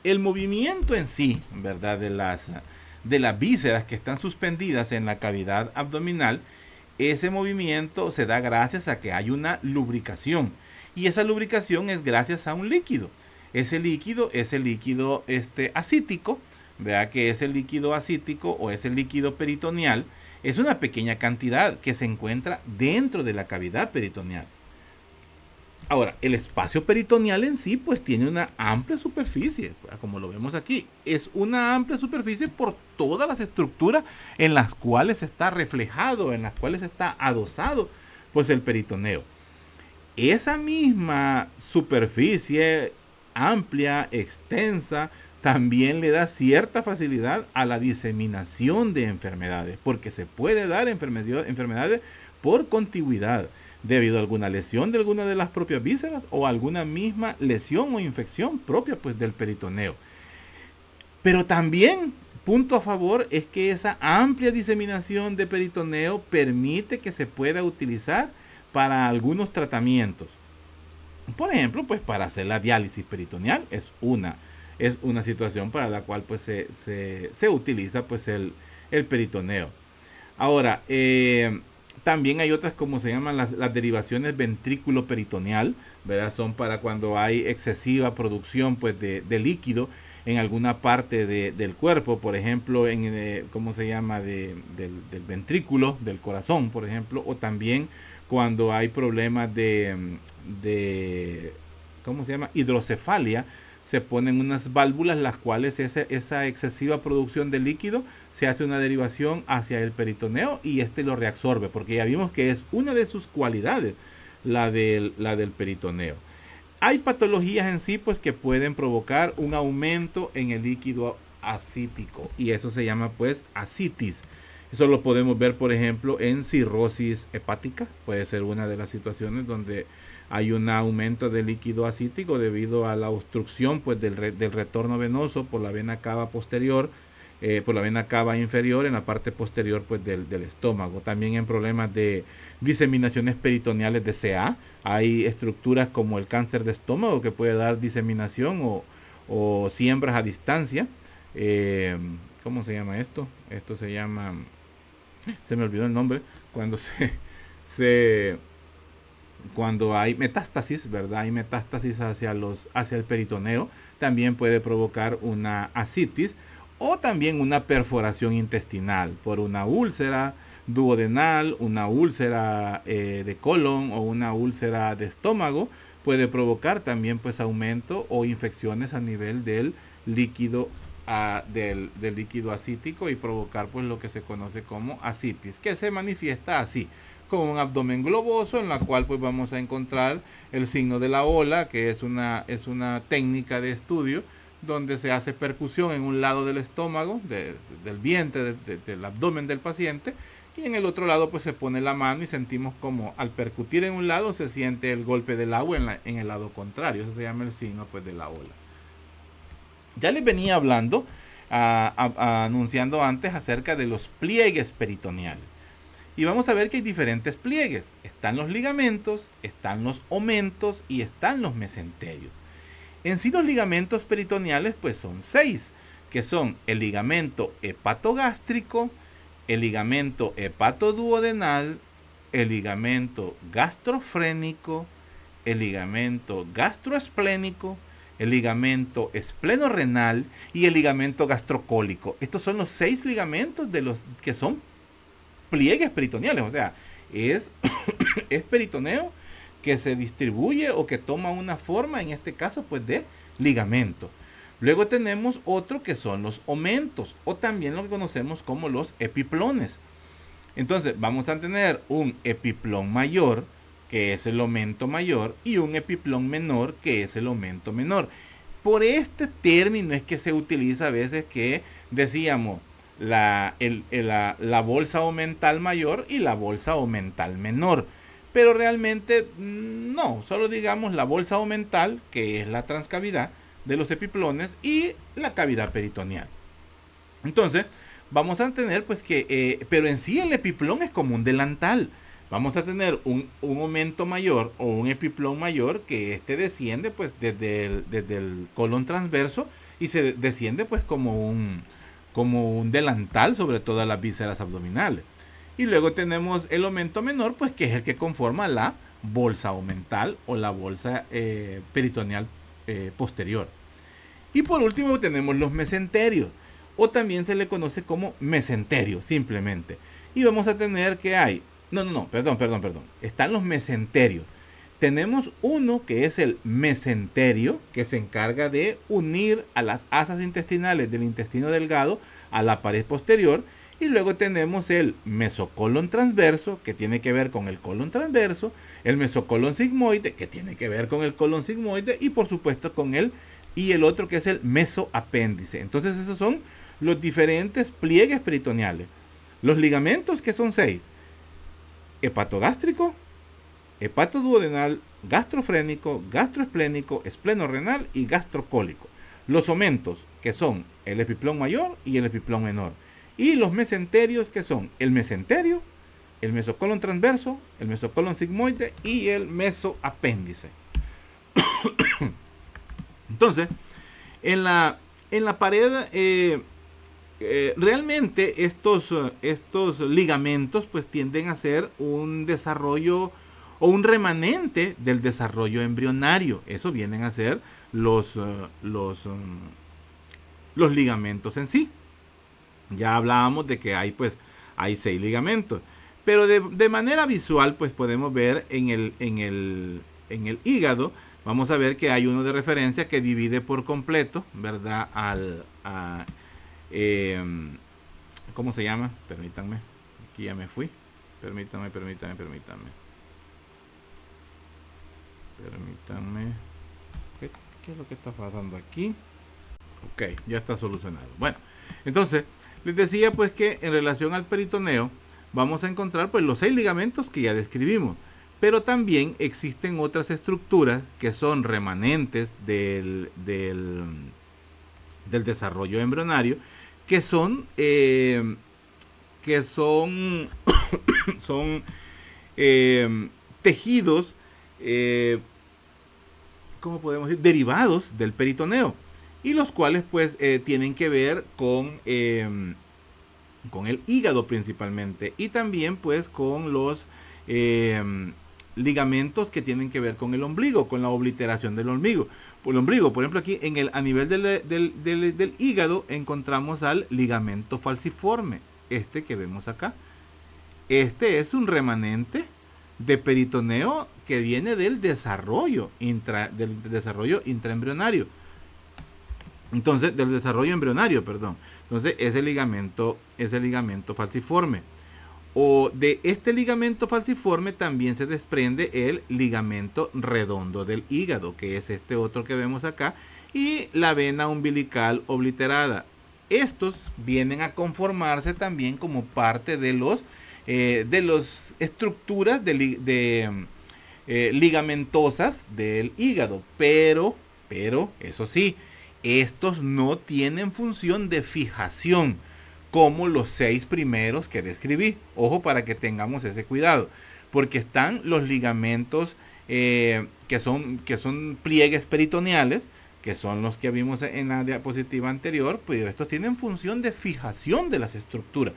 el movimiento en sí, ¿verdad? De las, de las vísceras que están suspendidas en la cavidad abdominal, ese movimiento se da gracias a que hay una lubricación. Y esa lubricación es gracias a un líquido. Ese líquido es el líquido este, acítico, vea que es el líquido acítico o es el líquido peritoneal, es una pequeña cantidad que se encuentra dentro de la cavidad peritoneal. Ahora, el espacio peritoneal en sí pues tiene una amplia superficie, pues, como lo vemos aquí. Es una amplia superficie por todas las estructuras en las cuales está reflejado, en las cuales está adosado pues el peritoneo. Esa misma superficie amplia, extensa, también le da cierta facilidad a la diseminación de enfermedades, porque se puede dar enfermedades por contigüidad, debido a alguna lesión de alguna de las propias vísceras o alguna misma lesión o infección propia pues, del peritoneo. Pero también, punto a favor, es que esa amplia diseminación de peritoneo permite que se pueda utilizar para algunos tratamientos. Por ejemplo, pues para hacer la diálisis peritoneal es una es una situación para la cual pues se, utiliza pues el, peritoneo. Ahora, eh, también hay otras como se llaman las, derivaciones ventrículo-peritoneal, ¿verdad? Son para cuando hay excesiva producción pues de, líquido en alguna parte del cuerpo, por ejemplo, en, eh, ¿cómo se llama? del, ventrículo, del corazón, por ejemplo, o también cuando hay problemas de, ¿cómo se llama? Hidrocefalia, se ponen unas válvulas las cuales esa, excesiva producción de líquido se hace una derivación hacia el peritoneo y este lo reabsorbe, porque ya vimos que es una de sus cualidades, la del, la del peritoneo. Hay patologías en sí pues que pueden provocar un aumento en el líquido acítico y eso se llama pues acitis. Eso lo podemos ver por ejemplo en cirrosis hepática, puede ser una de las situaciones donde hay un aumento de líquido acítico debido a la obstrucción pues, del, retorno venoso por la vena cava posterior, eh, por la vena cava inferior en la parte posterior pues, del, estómago. También en problemas de diseminaciones peritoneales de CA. Hay estructuras como el cáncer de estómago que puede dar diseminación o, siembras a distancia. Em, ¿Cómo se llama esto? Esto se llama... Se me olvidó el nombre. Cuando se, se cuando hay metástasis, ¿verdad? Hay metástasis hacia, hacia el peritoneo, también puede provocar una asitis o también una perforación intestinal por una úlcera duodenal, una úlcera eh, de colon o una úlcera de estómago puede provocar también pues aumento o infecciones a nivel del líquido ah, del, líquido acítico y provocar pues lo que se conoce como asitis que se manifiesta así con un abdomen globoso en la cual pues vamos a encontrar el signo de la ola, que es una, es una técnica de estudio donde se hace percusión en un lado del estómago, del vientre, del abdomen del paciente, y en el otro lado pues se pone la mano y sentimos como al percutir en un lado se siente el golpe del agua en, en el lado contrario, eso se llama el signo pues de la ola. Ya les venía hablando, ah, ah, ah, anunciando antes acerca de los pliegues peritoneales. Y vamos a ver que hay diferentes pliegues. Están los ligamentos, están los omentos y están los mesenterios. En sí los ligamentos peritoneales pues son seis, que son el ligamento hepatogástrico, el ligamento hepatoduodenal, el ligamento gastrofrénico, el ligamento gastroesplénico, el ligamento esplenorrenal y el ligamento gastrocólico. Estos son los seis ligamentos de los que son pliegues peritoneales, o sea, es, es peritoneo que se distribuye o que toma una forma, en este caso, pues de ligamento. Luego tenemos otro que son los omentos o también lo que conocemos como los epiplones. Entonces vamos a tener un epiplón mayor, que es el aumento mayor, y un epiplón menor, que es el aumento menor. Por este término es que se utiliza a veces que decíamos, la, la, bolsa o mayor y la bolsa o menor. Pero realmente mm, no, solo digamos la bolsa o que es la transcavidad de los epiplones, y la cavidad peritoneal. Entonces, vamos a tener pues que, eh, pero en sí el epiplón es como un delantal. Vamos a tener un, un aumento mayor o un epiplón mayor que este desciende pues desde desde el colon transverso y se desciende pues como un, como un delantal sobre todas las vísceras abdominales. Y luego tenemos el aumento menor, pues que es el que conforma la bolsa aumental o la bolsa eh, peritoneal eh, posterior. Y por último tenemos los mesenterios, o también se le conoce como mesenterio, simplemente. Y vamos a tener que hay, no, no, no, perdón, perdón, perdón, están los mesenterios tenemos uno que es el mesenterio, que se encarga de unir a las asas intestinales del intestino delgado a la pared posterior. Y luego tenemos el mesocolon transverso, que tiene que ver con el colon transverso, el mesocolon sigmoide, que tiene que ver con el colon sigmoide, y por supuesto con el, y el otro que es el mesoapéndice. Entonces esos son los diferentes pliegues peritoneales. Los ligamentos, que son seis. Hepatogástrico, hepato duodenal, gastrofrénico, gastroesplénico, renal y gastrocólico. Los omentos, que son el epiplón mayor y el epiplón menor. Y los mesenterios, que son el mesenterio, el mesocolon transverso, el mesocolon sigmoide y el mesoapéndice. Entonces, en la, en la pared, eh, eh, realmente estos, eh, estos ligamentos pues tienden a ser un desarrollo o un remanente del desarrollo embrionario. Eso vienen a ser los, eh, los, eh, los ligamentos en sí. Ya hablábamos de que hay pues hay seis ligamentos. Pero de, manera visual pues podemos ver en el, hígado, vamos a ver que hay uno de referencia que divide por completo, ¿verdad? Al, em, ¿Cómo se llama? Permítanme. Aquí ya me fui. Permítanme, permítanme, permítanme permítanme ¿Qué, es lo que está pasando aquí ok ya está solucionado bueno entonces les decía pues que en relación al peritoneo vamos a encontrar pues los seis ligamentos que ya describimos pero también existen otras estructuras que son remanentes del, del, desarrollo embrionario que son eh, que son son eh, tejidos eh, como podemos decir? Derivados del peritoneo. Y los cuales pues eh, tienen que ver con, em, con el hígado principalmente. Y también pues con los em, ligamentos que tienen que ver con el ombligo, con la obliteración del ombligo. Por el ombligo, por ejemplo, aquí en el, a nivel del, del hígado encontramos al ligamento falciforme. Este que vemos acá. Este es un remanente de peritoneo que viene del desarrollo, intra, del desarrollo intraembrionario. Entonces, del desarrollo embrionario, perdón. Entonces, ese ligamento, el ligamento falciforme. O de este ligamento falciforme también se desprende el ligamento redondo del hígado, que es este otro que vemos acá, y la vena umbilical obliterada. Estos vienen a conformarse también como parte de los eh, de las estructuras de, eh, ligamentosas del hígado. Pero, pero, eso sí, estos no tienen función de fijación como los seis primeros que describí. Ojo para que tengamos ese cuidado, porque están los ligamentos eh, que, son, que son pliegues peritoneales, que son los que vimos en la diapositiva anterior, pues estos tienen función de fijación de las estructuras.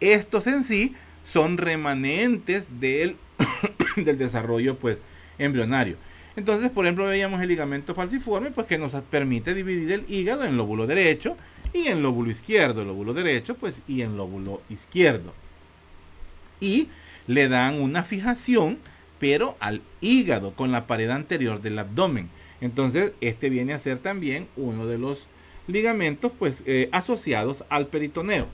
Estos en sí son remanentes del, del desarrollo pues, embrionario. Entonces, por ejemplo, veíamos el ligamento falciforme, pues que nos permite dividir el hígado en lóbulo derecho y en lóbulo izquierdo, el lóbulo derecho, pues y en lóbulo izquierdo. Y le dan una fijación, pero al hígado, con la pared anterior del abdomen. Entonces, este viene a ser también uno de los ligamentos, pues, eh, asociados al peritoneo.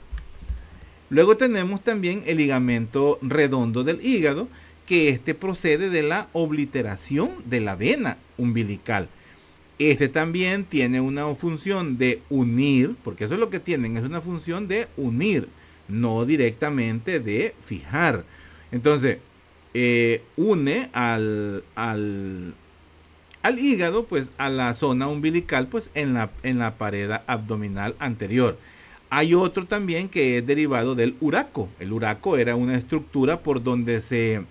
Luego tenemos también el ligamento redondo del hígado, que este procede de la obliteración de la vena umbilical. Este también tiene una función de unir, porque eso es lo que tienen, es una función de unir, no directamente de fijar. Entonces, eh, une al, al, al, hígado, pues a la zona umbilical, pues en la pared abdominal anterior. Hay otro también que es derivado del uraco El huraco era una estructura por donde se,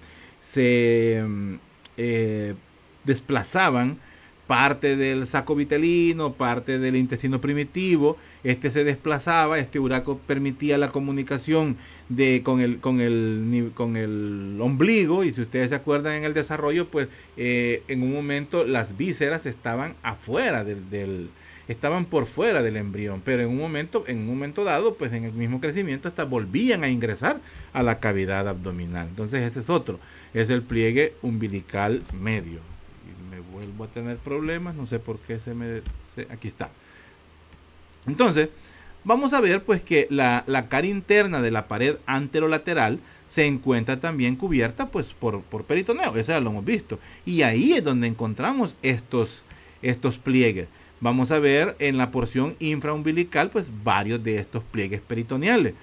mm, eh, desplazaban parte del saco vitelino, parte del intestino primitivo. Este se desplazaba, este huraco permitía la comunicación de, con, el, con, el, con el ombligo. Y si ustedes se acuerdan en el desarrollo, pues eh, en un momento las vísceras estaban afuera del estaban por fuera del embrión, pero en un momento, en un momento dado, pues en el mismo crecimiento hasta volvían a ingresar a la cavidad abdominal. Entonces ese es otro, es el pliegue umbilical medio. Y me vuelvo a tener problemas, no sé por qué se me... aquí está. Entonces, vamos a ver pues que la, cara interna de la pared anterolateral se encuentra también cubierta pues por, peritoneo, eso ya lo hemos visto. Y ahí es donde encontramos estos, estos pliegues vamos a ver en la porción infraumbilical pues varios de estos pliegues peritoneales.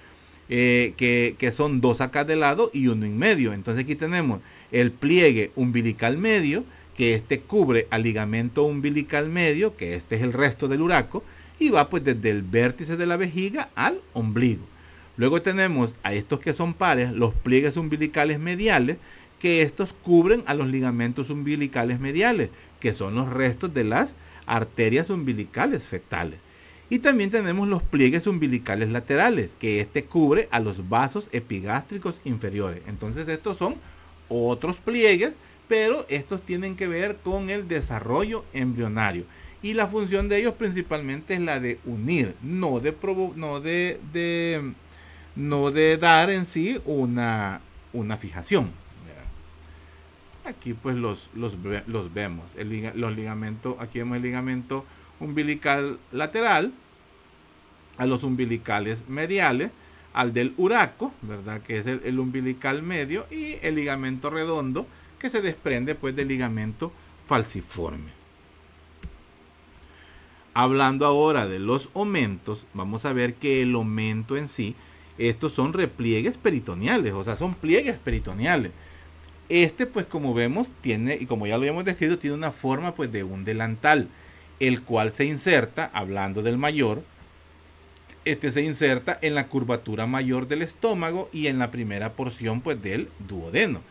Eh, que, son dos acá de lado y uno en medio. Entonces aquí tenemos el pliegue umbilical medio, que este cubre al ligamento umbilical medio, que este es el resto del uraco y va pues desde el vértice de la vejiga al ombligo. Luego tenemos a estos que son pares, los pliegues umbilicales mediales, que estos cubren a los ligamentos umbilicales mediales, que son los restos de las arterias umbilicales fetales. Y también tenemos los pliegues umbilicales laterales, que este cubre a los vasos epigástricos inferiores. Entonces estos son otros pliegues, pero estos tienen que ver con el desarrollo embrionario. Y la función de ellos principalmente es la de unir, no de, no de, de, no de dar en sí una, una fijación aquí pues los, vemos. los ligamentos, aquí vemos el ligamento umbilical lateral, a los umbilicales mediales, al del uraco, ¿verdad? Que es el, umbilical medio y el ligamento redondo que se desprende pues del ligamento falsiforme Hablando ahora de los aumentos vamos a ver que el aumento en sí, estos son repliegues peritoneales, o sea, son pliegues peritoneales. Este, pues como vemos, tiene, y como ya lo habíamos descrito, tiene una forma pues de un delantal, el cual se inserta, hablando del mayor, este se inserta en la curvatura mayor del estómago y en la primera porción pues del duodeno.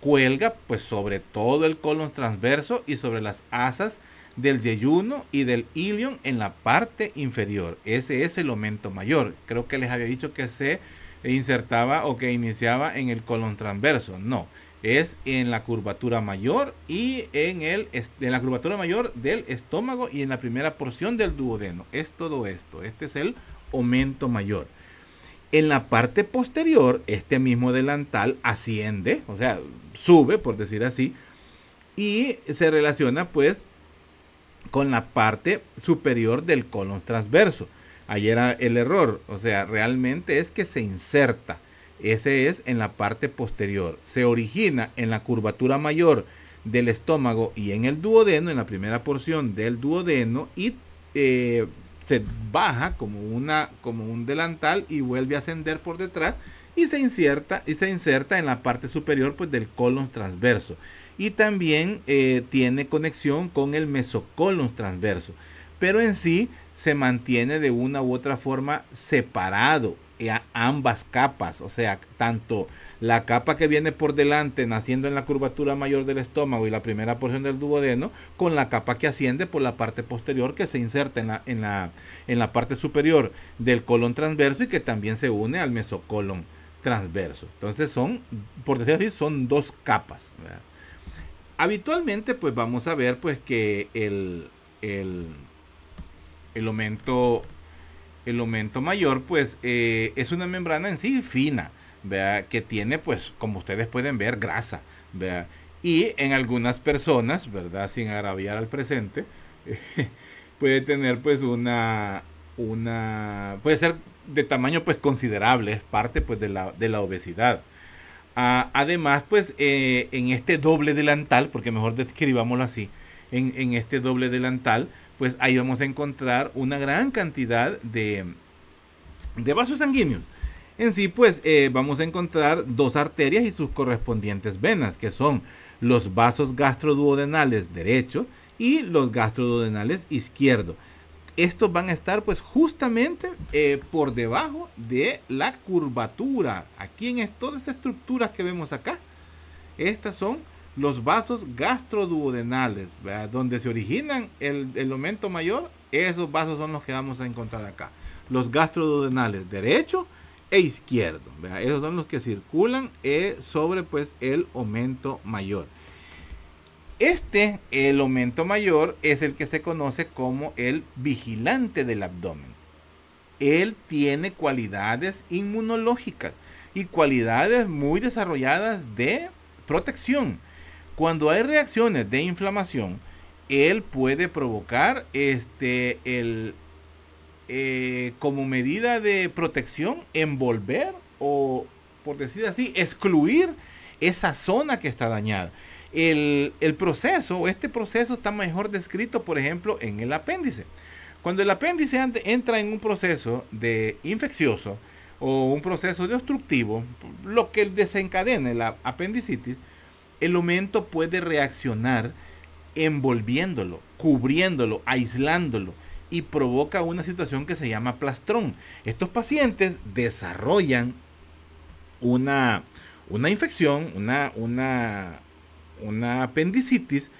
Cuelga pues sobre todo el colon transverso y sobre las asas del yeyuno y del ilion en la parte inferior. Ese es el aumento mayor. Creo que les había dicho que se insertaba o que iniciaba en el colon transverso. No, es en la curvatura mayor y en, el, la curvatura mayor del estómago y en la primera porción del duodeno. Es todo esto. Este es el aumento mayor. En la parte posterior, este mismo delantal asciende, o sea, sube, por decir así, y se relaciona pues con la parte superior del colon transverso. ayer era el error, o sea, realmente es que se inserta ese es en la parte posterior. Se origina en la curvatura mayor del estómago y en el duodeno, en la primera porción del duodeno, y eh, se baja como, una, como un delantal y vuelve a ascender por detrás y se inserta, y se inserta en la parte superior pues, del colon transverso. Y también eh, tiene conexión con el mesocolon transverso. Pero en sí se mantiene de una u otra forma separado eh, ambas capas, o sea, tanto la capa que viene por delante naciendo en la curvatura mayor del estómago y la primera porción del duodeno, con la capa que asciende por la parte posterior que se inserta en la, en la, en la parte superior del colon transverso y que también se une al mesocolon transverso. Entonces son, por decir así, son dos capas. Habitualmente, pues vamos a ver pues que el, el, el aumento el aumento mayor, pues, eh, es una membrana en sí fina, que tiene, pues, como ustedes pueden ver, grasa. Y en algunas personas, ¿verdad? Sin agraviar al presente, puede tener, pues, una, una, puede ser de tamaño, pues, considerable, es parte, pues, de la, obesidad ah, además, pues eh, en este doble delantal, porque mejor describámoslo así, en este doble delantal, pues ahí vamos a encontrar una gran cantidad de, de vasos sanguíneos. En sí, pues eh, vamos a encontrar dos arterias y sus correspondientes venas, que son los vasos gastroduodenales derecho y los gastroduodenales izquierdo. Estos van a estar pues justamente eh, por debajo de la curvatura. Aquí en todas estas estructuras que vemos acá, estas son los vasos gastroduodenales, donde se originan el, el aumento mayor, esos vasos son los que vamos a encontrar acá. Los gastroduodenales derecho e izquierdo, esos son los que circulan eh, sobre pues el aumento mayor. Este, el aumento mayor, es el que se conoce como el vigilante del abdomen. Él tiene cualidades inmunológicas y cualidades muy desarrolladas de protección. Cuando hay reacciones de inflamación, él puede provocar este, eh, como medida de protección, envolver o, por decir así, excluir esa zona que está dañada. El, el proceso, este proceso está mejor descrito, por ejemplo, en el apéndice. Cuando el apéndice entra en un proceso de infeccioso o un proceso de obstructivo, lo que desencadena la apendicitis, el aumento puede reaccionar envolviéndolo, cubriéndolo, aislándolo y provoca una situación que se llama plastrón. Estos pacientes desarrollan una, infección, una, una apendicitis,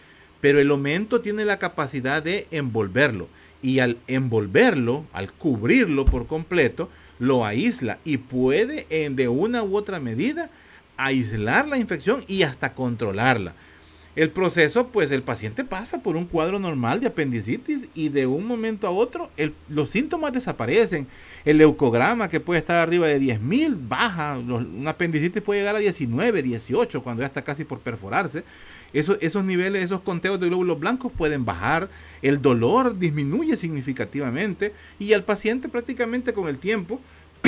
pero el aumento tiene la capacidad de envolverlo y al envolverlo, al cubrirlo por completo, lo aísla y puede de una u otra medida aislar la infección y hasta controlarla. El proceso, pues el paciente pasa por un cuadro normal de apendicitis y de un momento a otro los síntomas desaparecen. El leucograma que puede estar arriba de 10.000 baja, un apendicitis puede llegar a 19, 18 cuando ya está casi por perforarse. esos niveles, esos conteos de glóbulos blancos pueden bajar, el dolor disminuye significativamente y al paciente prácticamente con el tiempo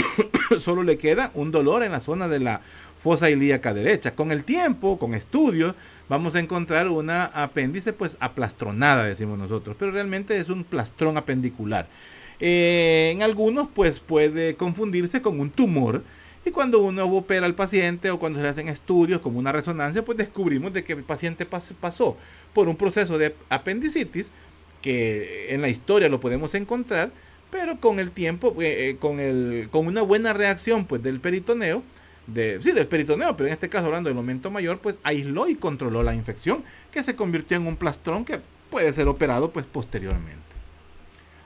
solo le queda un dolor en la zona de la fosa ilíaca derecha. Con el tiempo, con estudios, vamos a encontrar una apéndice pues aplastronada, decimos nosotros, pero realmente es un plastrón apendicular. Eh, en algunos pues puede confundirse con un tumor y cuando uno opera al paciente o cuando se hacen estudios como una resonancia pues descubrimos de que el paciente pasó por un proceso de apendicitis que en la historia lo podemos encontrar pero con el tiempo eh, eh, con, el, con una buena reacción pues del peritoneo sí, del peritoneo, pero en este caso hablando del aumento mayor, pues aisló y controló la infección que se convirtió en un plastrón que puede ser operado pues posteriormente.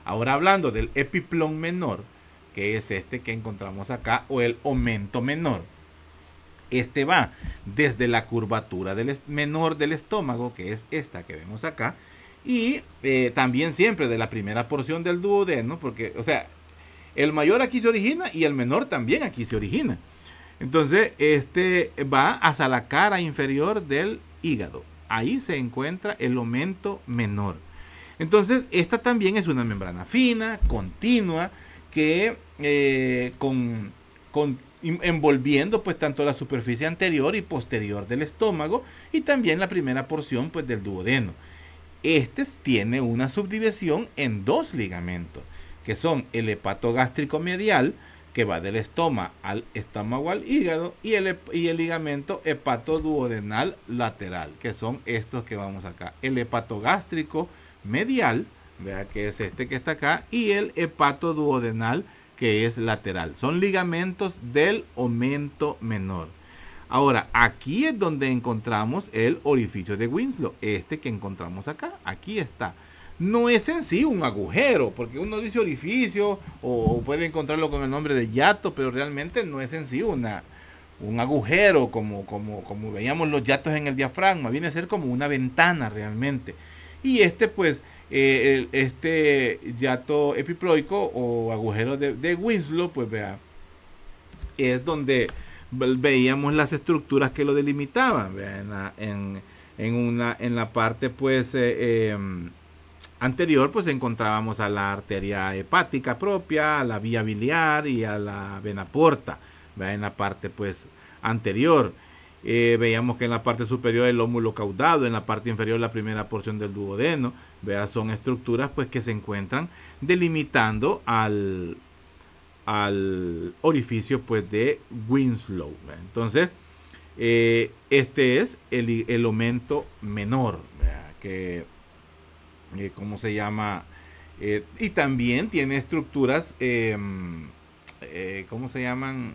Ahora hablando del epiplón menor, que es este que encontramos acá, o el aumento menor. Este va desde la curvatura del menor del estómago, que es esta que vemos acá, y eh, también siempre de la primera porción del duodeno, porque, o sea, el mayor aquí se origina y el menor también aquí se origina. Entonces, este va hasta la cara inferior del hígado. Ahí se encuentra el aumento menor. Entonces, esta también es una membrana fina, continua, que eh, em, envolviendo pues tanto la superficie anterior y posterior del estómago y también la primera porción pues del duodeno. Este tiene una subdivisión en dos ligamentos, que son el hepatogástrico medial, que va del estómago al estómago al hígado y el, y el ligamento hepatoduodenal lateral, que son estos que vamos acá. El hepatogástrico medial, vea que es este que está acá, y el hepatoduodenal que es lateral. Son ligamentos del omento menor. Ahora, aquí es donde encontramos el orificio de Winslow, este que encontramos acá, aquí está no es en sí un agujero, porque uno dice orificio o, puede encontrarlo con el nombre de yato, pero realmente no es en sí una, un agujero como, como, como veíamos los yatos en el diafragma, viene a ser como una ventana realmente. Y este pues, eh, este yato epiploico o agujero de, Winslow, pues vea, es donde veíamos las estructuras que lo delimitaban, en, una, en la parte pues... Eh, em, anterior pues encontrábamos a la arteria hepática propia, a la vía biliar y a la vena porta, en la parte pues anterior. Eh, veíamos que en la parte superior el ómulo caudado, en la parte inferior la primera porción del duodeno, ¿vea? son estructuras pues que se encuentran delimitando al, al orificio pues de Winslow. Entonces, eh, este es el, el, aumento menor que eh, ¿cómo se llama? Eh, y también tiene estructuras, em, eh, ¿cómo se llaman?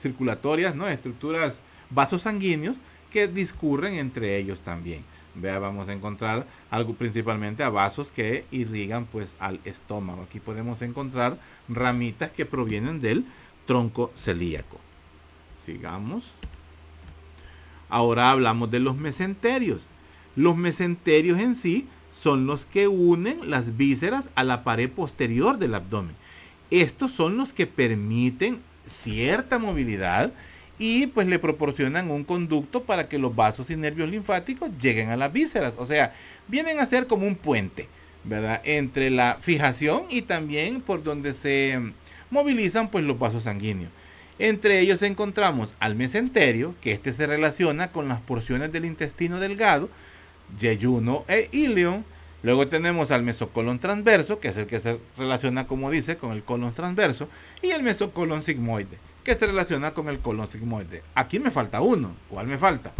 Circulatorias, ¿no? Estructuras, vasos sanguíneos que discurren entre ellos también. Vea, vamos a encontrar algo principalmente a vasos que irrigan pues al estómago. Aquí podemos encontrar ramitas que provienen del tronco celíaco. Sigamos. Ahora hablamos de los mesenterios. Los mesenterios en sí son los que unen las vísceras a la pared posterior del abdomen. Estos son los que permiten cierta movilidad y pues le proporcionan un conducto para que los vasos y nervios linfáticos lleguen a las vísceras. O sea, vienen a ser como un puente, ¿verdad? Entre la fijación y también por donde se movilizan pues los vasos sanguíneos. Entre ellos encontramos al mesenterio, que este se relaciona con las porciones del intestino delgado, Yeyuno e ilion. Luego tenemos al mesocolon transverso, que es el que se relaciona, como dice, con el colon transverso, y el mesocolon sigmoide, que se relaciona con el colon sigmoide. Aquí me falta uno. ¿Cuál me falta?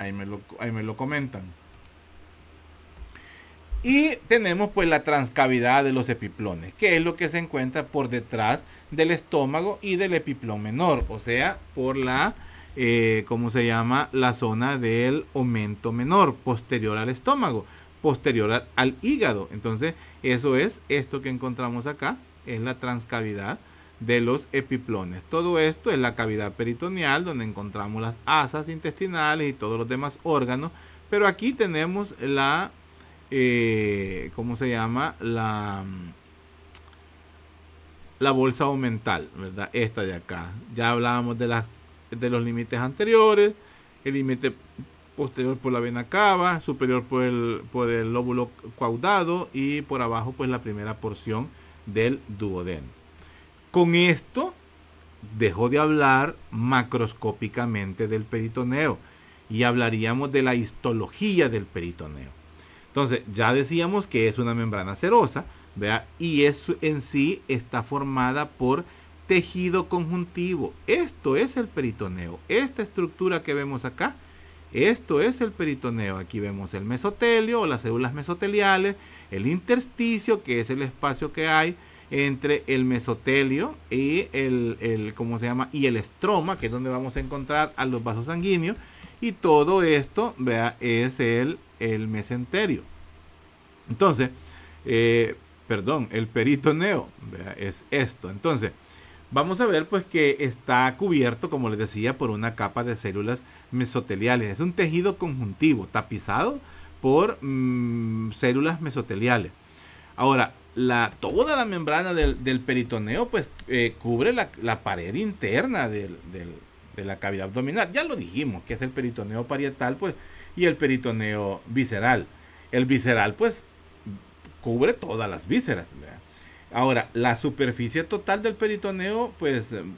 me lo, ahí me lo comentan. Y tenemos pues la transcavidad de los epiplones, que es lo que se encuentra por detrás del estómago y del epiplón menor, o sea, por la como eh, ¿cómo se llama? La zona del aumento menor, posterior al estómago, posterior al, hígado. Entonces, eso es esto que encontramos acá, es la transcavidad de los epiplones. Todo esto es la cavidad peritoneal donde encontramos las asas intestinales y todos los demás órganos. Pero aquí tenemos la, eh, ¿cómo se llama? La, la bolsa aumental, ¿verdad? Esta de acá. Ya hablábamos de las de los límites anteriores, el límite posterior por la vena cava, superior por el, por el lóbulo caudado y por abajo pues la primera porción del duodeno. Con esto dejó de hablar macroscópicamente del peritoneo y hablaríamos de la histología del peritoneo. Entonces, ya decíamos que es una membrana serosa, Y eso en sí está formada por tejido conjuntivo. Esto es el peritoneo. Esta estructura que vemos acá, esto es el peritoneo. Aquí vemos el mesotelio o las células mesoteliales, el intersticio, que es el espacio que hay entre el mesotelio y el, el ¿cómo se llama? Y el estroma, que es donde vamos a encontrar a los vasos sanguíneos. Y todo esto, vea, es el, el mesenterio. Entonces, eh, perdón, el peritoneo, vea, es esto. Entonces, vamos a ver pues que está cubierto, como les decía, por una capa de células mesoteliales. Es un tejido conjuntivo, tapizado por mm, células mesoteliales. Ahora, la, toda la membrana del, peritoneo pues eh, cubre la, pared interna de la cavidad abdominal. Ya lo dijimos, que es el peritoneo parietal pues y el peritoneo visceral. El visceral pues cubre todas las vísceras. Ahora, la superficie total del peritoneo, pues em,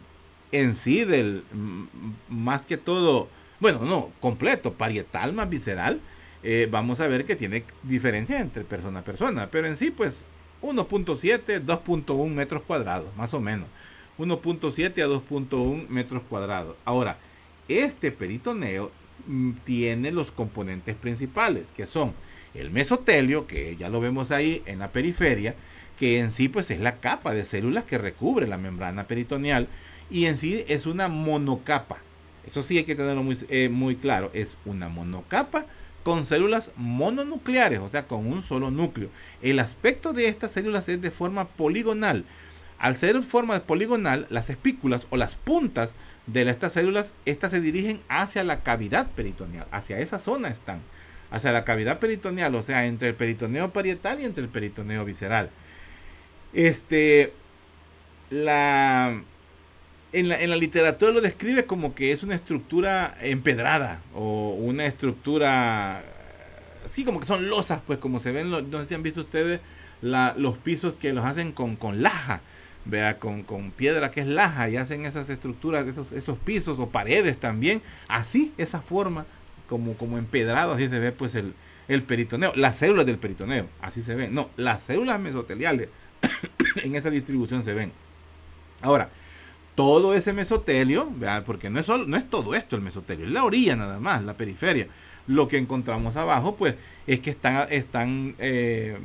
en sí, del, mm, más que todo, bueno, no, completo, parietal más visceral, eh, vamos a ver que tiene diferencia entre persona a persona, pero en sí, pues 1.7, 2.1 metros cuadrados, más o menos. 1.7 a 2.1 metros cuadrados. Ahora, este peritoneo mm, tiene los componentes principales, que son el mesotelio, que ya lo vemos ahí en la periferia, que en sí pues es la capa de células que recubre la membrana peritoneal y en sí es una monocapa. Eso sí hay que tenerlo muy, eh, muy claro, es una monocapa con células mononucleares, o sea, con un solo núcleo. El aspecto de estas células es de forma poligonal. Al ser en forma poligonal, las espículas o las puntas de estas células, estas se dirigen hacia la cavidad peritoneal, hacia esa zona están, hacia la cavidad peritoneal, o sea, entre el peritoneo parietal y entre el peritoneo visceral. Este, la en, la, en la literatura lo describe como que es una estructura empedrada o una estructura, así como que son losas, pues como se ven, no sé si han visto ustedes los pisos que los hacen con, con laja. Vea, con, piedra que es laja y hacen esas estructuras, esos, esos pisos o paredes también, así, esa forma, como, como empedrado, así se ve pues el, el peritoneo, las células del peritoneo, así se ven, no, las células mesoteliales en esa distribución se ven. Ahora, todo ese mesotelio, porque no es, solo, no es todo esto el mesotelio, es la orilla nada más, la periferia. Lo que encontramos abajo, pues, es que están, están eh,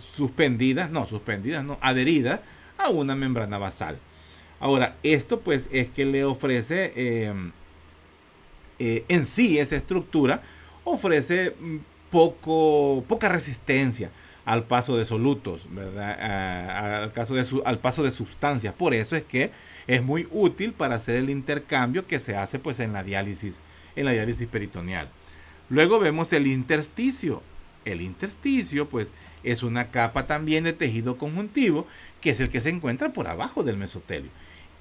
suspendidas, no, suspendidas, no, adheridas a una membrana basal. Ahora, esto pues es que le ofrece eh, eh, en sí esa estructura, ofrece mm, poco, poca resistencia al paso de solutos, ¿verdad? al, caso de su, al paso de sustancias. Por eso es que es muy útil para hacer el intercambio que se hace pues en la diálisis, en la diálisis peritoneal. Luego vemos el intersticio. El intersticio pues es una capa también de tejido conjuntivo que es el que se encuentra por abajo del mesotelio.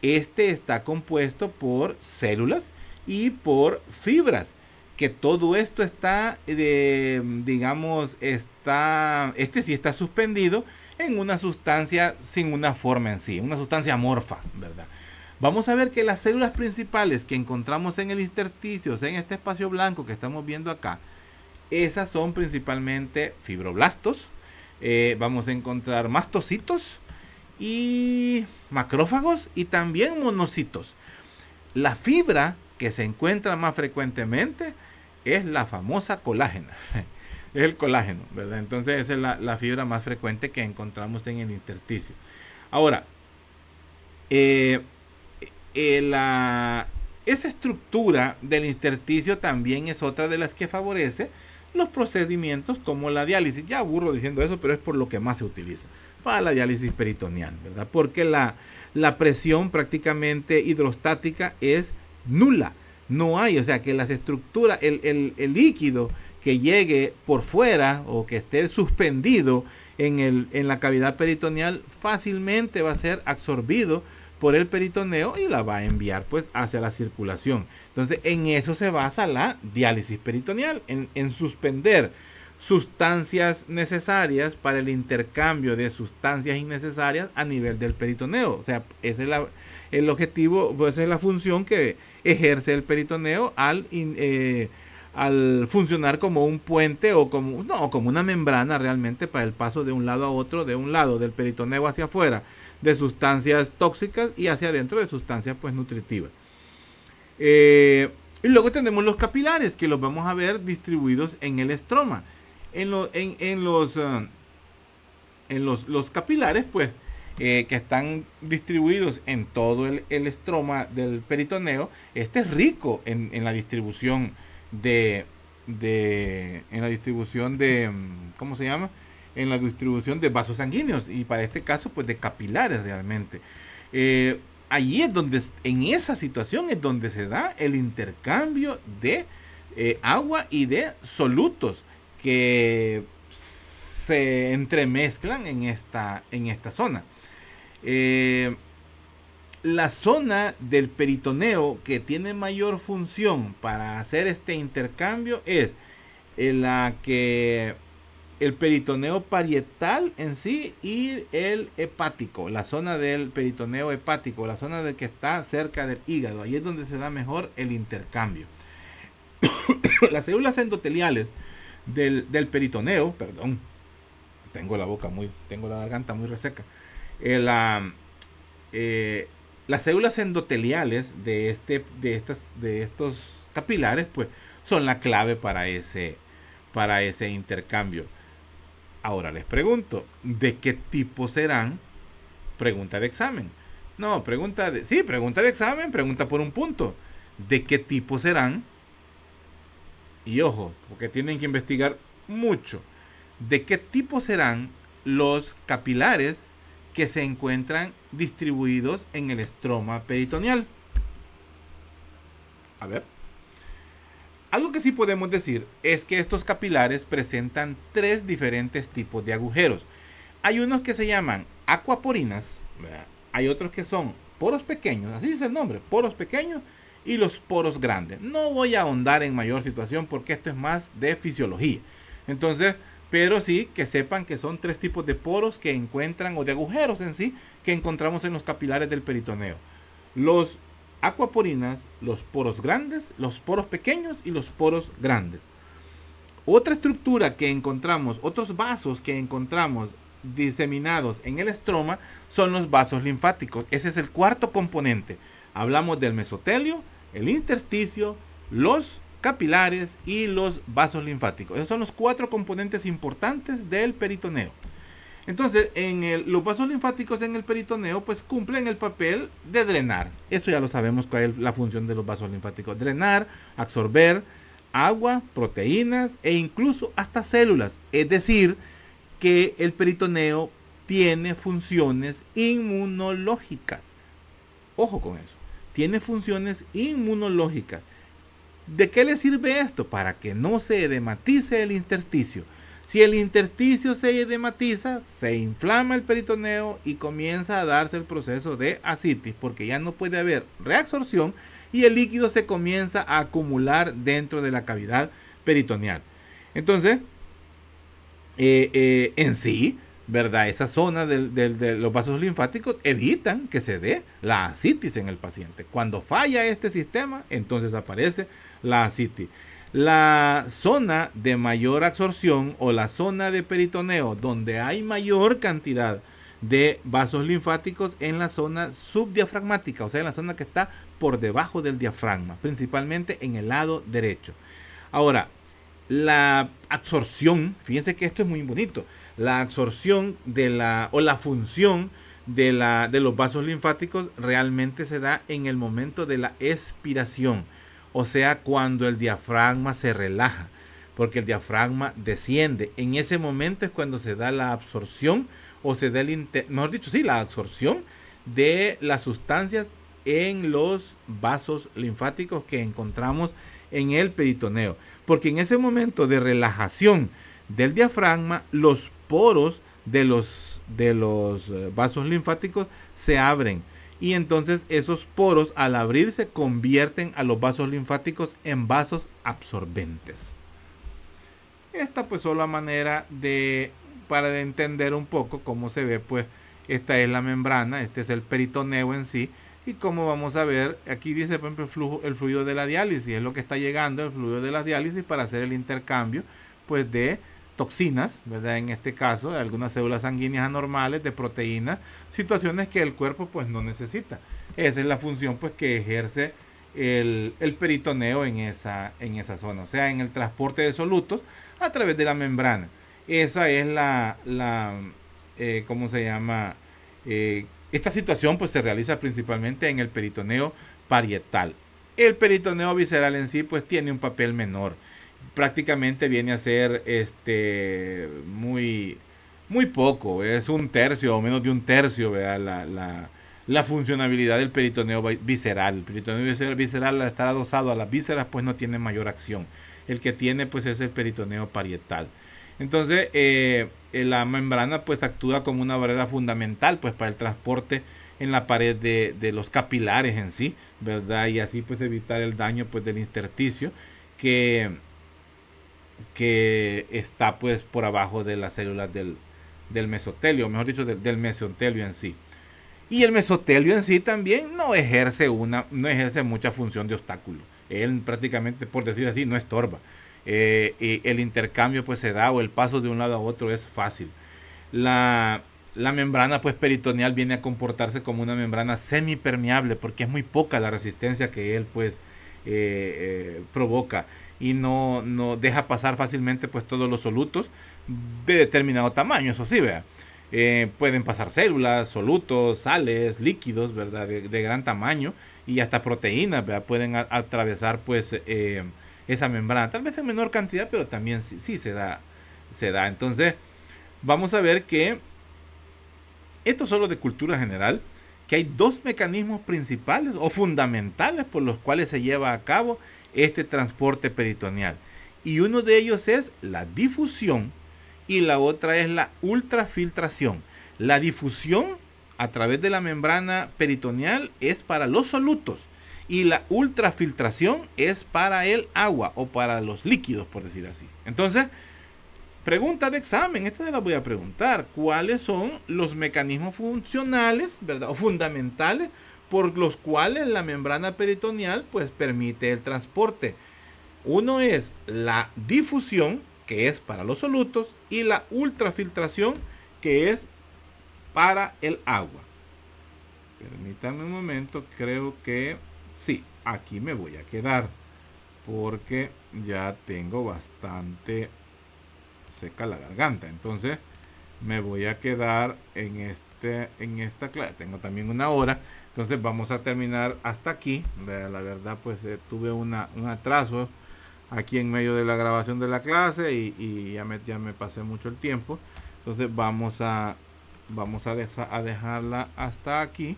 Este está compuesto por células y por fibras que todo esto está, eh, digamos, está, este sí está suspendido en una sustancia sin una forma en sí, una sustancia amorfa, ¿verdad? Vamos a ver que las células principales que encontramos en el intersticio, en este espacio blanco que estamos viendo acá, esas son principalmente fibroblastos, eh, vamos a encontrar mastocitos y macrófagos y también monocitos. La fibra que se encuentra más frecuentemente es la famosa colágena. es el colágeno, ¿verdad? Entonces esa es la, fibra más frecuente que encontramos en el intersticio. Ahora, eh, eh, esa estructura del intersticio también es otra de las que favorece los procedimientos como la diálisis. Ya aburro diciendo eso, pero es por lo que más se utiliza, para la diálisis peritoneal, ¿verdad? Porque la, la presión prácticamente hidrostática es nula no hay, o sea que las estructuras, el, el, líquido que llegue por fuera o que esté suspendido en, el, en la cavidad peritoneal fácilmente va a ser absorbido por el peritoneo y la va a enviar pues hacia la circulación. Entonces en eso se basa la diálisis peritoneal, en, en suspender sustancias necesarias para el intercambio de sustancias innecesarias a nivel del peritoneo. O sea, esa es la, el objetivo, pues es la función que ejerce el peritoneo al, eh, al funcionar como un puente o como, como una membrana realmente para el paso de un lado a otro, de un lado del peritoneo hacia afuera de sustancias tóxicas y hacia adentro de sustancias pues nutritivas. Eh, y luego tenemos los capilares que los vamos a ver distribuidos en el estroma. En, los, eh, en los, los capilares pues eh, que están distribuidos en todo el, estroma del peritoneo, este es rico en, la distribución de, en la distribución de, mm, ¿cómo se llama? En la distribución de vasos sanguíneos y para este caso pues de capilares realmente. Eh, allí es donde, en esa situación es donde se da el intercambio de eh, agua y de solutos que se entremezclan en esta, en esta zona. Eh, la zona del peritoneo que tiene mayor función para hacer este intercambio es en la que el peritoneo parietal en sí y el hepático, la zona del peritoneo hepático, la zona de que está cerca del hígado, ahí es donde se da mejor el intercambio. Las células endoteliales del, del peritoneo, perdón, tengo la boca muy, tengo la garganta muy reseca eh, eh, las células endoteliales de, este, de, estas, de estos capilares pues, son la clave para ese, para ese intercambio. Ahora les pregunto, ¿de qué tipo serán? Pregunta de examen. No, pregunta de... Sí, pregunta de examen, pregunta por un punto. ¿De qué tipo serán? Y ojo, porque tienen que investigar mucho. ¿De qué tipo serán los capilares que se encuentran distribuidos en el estroma peritoneal. A ver. Algo que sí podemos decir es que estos capilares presentan tres diferentes tipos de agujeros. Hay unos que se llaman acuaporinas, hay otros que son poros pequeños, así dice el nombre, poros pequeños y los poros grandes. No voy a ahondar en mayor situación porque esto es más de fisiología. Entonces, pero sí que sepan que son tres tipos de poros que encuentran o de agujeros en sí que encontramos en los capilares del peritoneo. Los acuaporinas, los poros grandes, los poros pequeños y los poros grandes. Otra estructura que encontramos, otros vasos que encontramos diseminados en el estroma son los vasos linfáticos. Ese es el cuarto componente. Hablamos del mesotelio, el intersticio, los capilares y los vasos linfáticos. Esos son los cuatro componentes importantes del peritoneo. Entonces, en los vasos linfáticos en el peritoneo pues cumplen el papel de drenar. Eso ya lo sabemos cuál es la función de los vasos linfáticos. Drenar, absorber agua, proteínas e incluso hasta células. Es decir, que el peritoneo tiene funciones inmunológicas. Ojo con eso. Tiene funciones inmunológicas. ¿De qué le sirve esto? Para que no se edematice el intersticio. Si el intersticio se edematiza, se inflama el peritoneo y comienza a darse el proceso de asitis, porque ya no puede haber reabsorción y el líquido se comienza a acumular dentro de la cavidad peritoneal. Entonces, eh, eh, en sí, ¿verdad? Esa zona de, los vasos linfáticos evitan que se dé la asitis en el paciente. Cuando falla este sistema, entonces aparece la asitis. La zona de mayor absorción o la zona de peritoneo, donde hay mayor cantidad de vasos linfáticos en la zona subdiafragmática, o sea, en la zona que está por debajo del diafragma, principalmente en el lado derecho. Ahora, la absorción, fíjense que esto es muy bonito la absorción de la, o la función de, la, de los vasos linfáticos realmente se da en el momento de la expiración, o sea, cuando el diafragma se relaja, porque el diafragma desciende. En ese momento es cuando se da la absorción, o se da el, mejor dicho, sí, la absorción de las sustancias en los vasos linfáticos que encontramos en el peritoneo. Porque en ese momento de relajación del diafragma, los poros de los, de los eh, vasos linfáticos se abren. Y entonces esos poros al abrirse convierten a los vasos linfáticos en vasos absorbentes. Esta pues la manera de para entender un poco cómo se ve pues esta es la membrana, este es el peritoneo en sí y como vamos a ver aquí dice por ejemplo el, flujo, el fluido de la diálisis, es lo que está llegando el fluido de la diálisis para hacer el intercambio pues de toxinas, ¿verdad? En este caso, de algunas células sanguíneas anormales, de proteínas, situaciones que el cuerpo pues no necesita. Esa es la función pues que ejerce el, peritoneo en esa, zona, o sea, en el transporte de solutos a través de la membrana. Esa es la, la eh, ¿cómo se llama? Eh, esta situación pues se realiza principalmente en el peritoneo parietal. El peritoneo visceral en sí pues tiene un papel menor prácticamente viene a ser este muy muy poco, es un tercio o menos de un tercio, La, la, funcionabilidad del peritoneo visceral. El peritoneo visceral al estar adosado a las vísceras pues no tiene mayor acción. El que tiene pues es el peritoneo parietal. Entonces eh, eh, la membrana pues actúa como una barrera fundamental pues para el transporte en la pared de, los capilares en sí, ¿verdad? Y así pues evitar el daño pues del intersticio que que está pues por abajo de las células del, mesotelio, mejor dicho, del, mesotelio en sí. Y el mesotelio en sí también no ejerce, una, no ejerce mucha función de obstáculo. Él prácticamente, por decir así, no estorba. Eh, y el intercambio pues se da o el paso de un lado a otro es fácil. La, membrana pues peritoneal viene a comportarse como una membrana semipermeable porque es muy poca la resistencia que él pues eh, eh, provoca y no, deja pasar fácilmente pues todos los solutos de determinado tamaño, eso sí, vea. Eh, pueden pasar células, solutos, sales, líquidos, ¿verdad? De, gran tamaño y hasta proteínas, ¿verdad? Pueden atravesar pues eh, esa membrana, tal vez en menor cantidad, pero también sí, sí se, da, se da. Entonces, vamos a ver que esto solo de cultura general, que hay dos mecanismos principales o fundamentales por los cuales se lleva a cabo este transporte peritoneal. Y uno de ellos es la difusión y la otra es la ultrafiltración. La difusión a través de la membrana peritoneal es para los solutos y la ultrafiltración es para el agua o para los líquidos, por decir así. Entonces, pregunta de examen, esta la voy a preguntar. ¿Cuáles son los mecanismos funcionales, verdad, o fundamentales por los cuales la membrana peritoneal pues permite el transporte. Uno es la difusión, que es para los solutos, y la ultrafiltración, que es para el agua. permítanme un momento, creo que sí, aquí me voy a quedar porque ya tengo bastante seca la garganta. Entonces me voy a quedar en, este, en esta clase. Tengo también una hora. Entonces vamos a terminar hasta aquí. La verdad pues eh, tuve un atraso aquí en medio de la grabación de la clase y, ya, me, pasé mucho el tiempo. Entonces vamos a, vamos a, a dejarla hasta aquí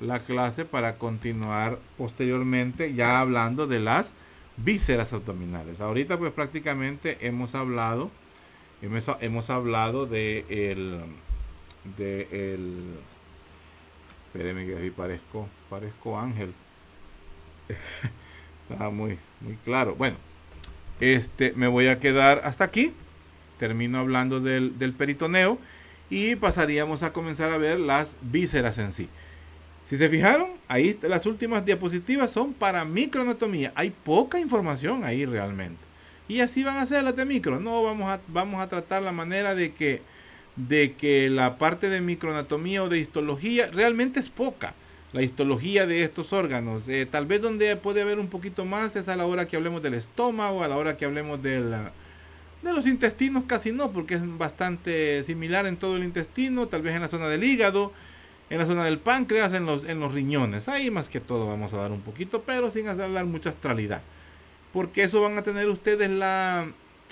la clase para continuar posteriormente ya hablando de las vísceras abdominales. Ahorita pues prácticamente hemos hablado hemos, hemos hablado de el, de el espérenme que así parezco parezco ángel está muy muy claro bueno este me voy a quedar hasta aquí termino hablando del, peritoneo y pasaríamos a comenzar a ver las vísceras en sí si se fijaron, ahí las últimas diapositivas son para microanatomía. Hay poca información ahí realmente. Y así van a ser las de micro. No, vamos a, vamos a tratar la manera de que de que la parte de microanatomía o de histología realmente es poca. La histología de estos órganos. Eh, tal vez donde puede haber un poquito más es a la hora que hablemos del estómago, a la hora que hablemos de, de los intestinos, casi no, porque es bastante similar en todo el intestino, tal vez en la zona del hígado, en la zona del páncreas, en los, en los riñones. Ahí más que todo vamos a dar un poquito, pero sin hablar mucha astralidad. Porque eso van a tener ustedes la,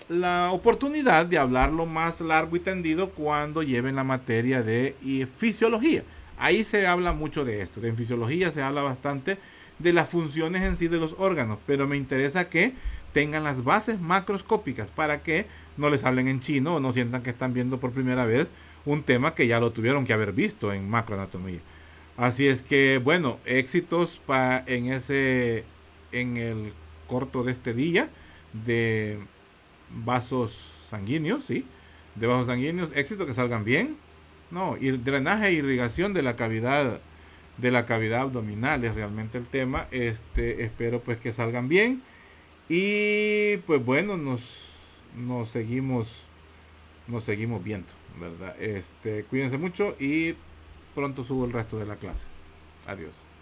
la oportunidad de hablarlo más largo y tendido cuando lleven la materia de eh, fisiología. Ahí se habla mucho de esto. En fisiología se habla bastante de las funciones en sí de los órganos, pero me interesa que tengan las bases macroscópicas para que no les hablen en chino o no sientan que están viendo por primera vez un tema que ya lo tuvieron que haber visto en macroanatomía. Así es que, bueno, éxitos para en ese en el corto de este día de vasos sanguíneos, ¿sí? De vasos sanguíneos, éxito que salgan bien. No, drenaje e irrigación de la cavidad de la cavidad abdominal es realmente el tema. Este, espero pues que salgan bien. Y pues bueno, nos, nos seguimos nos seguimos viendo, ¿verdad? Este, cuídense mucho y pronto subo el resto de la clase. Adiós.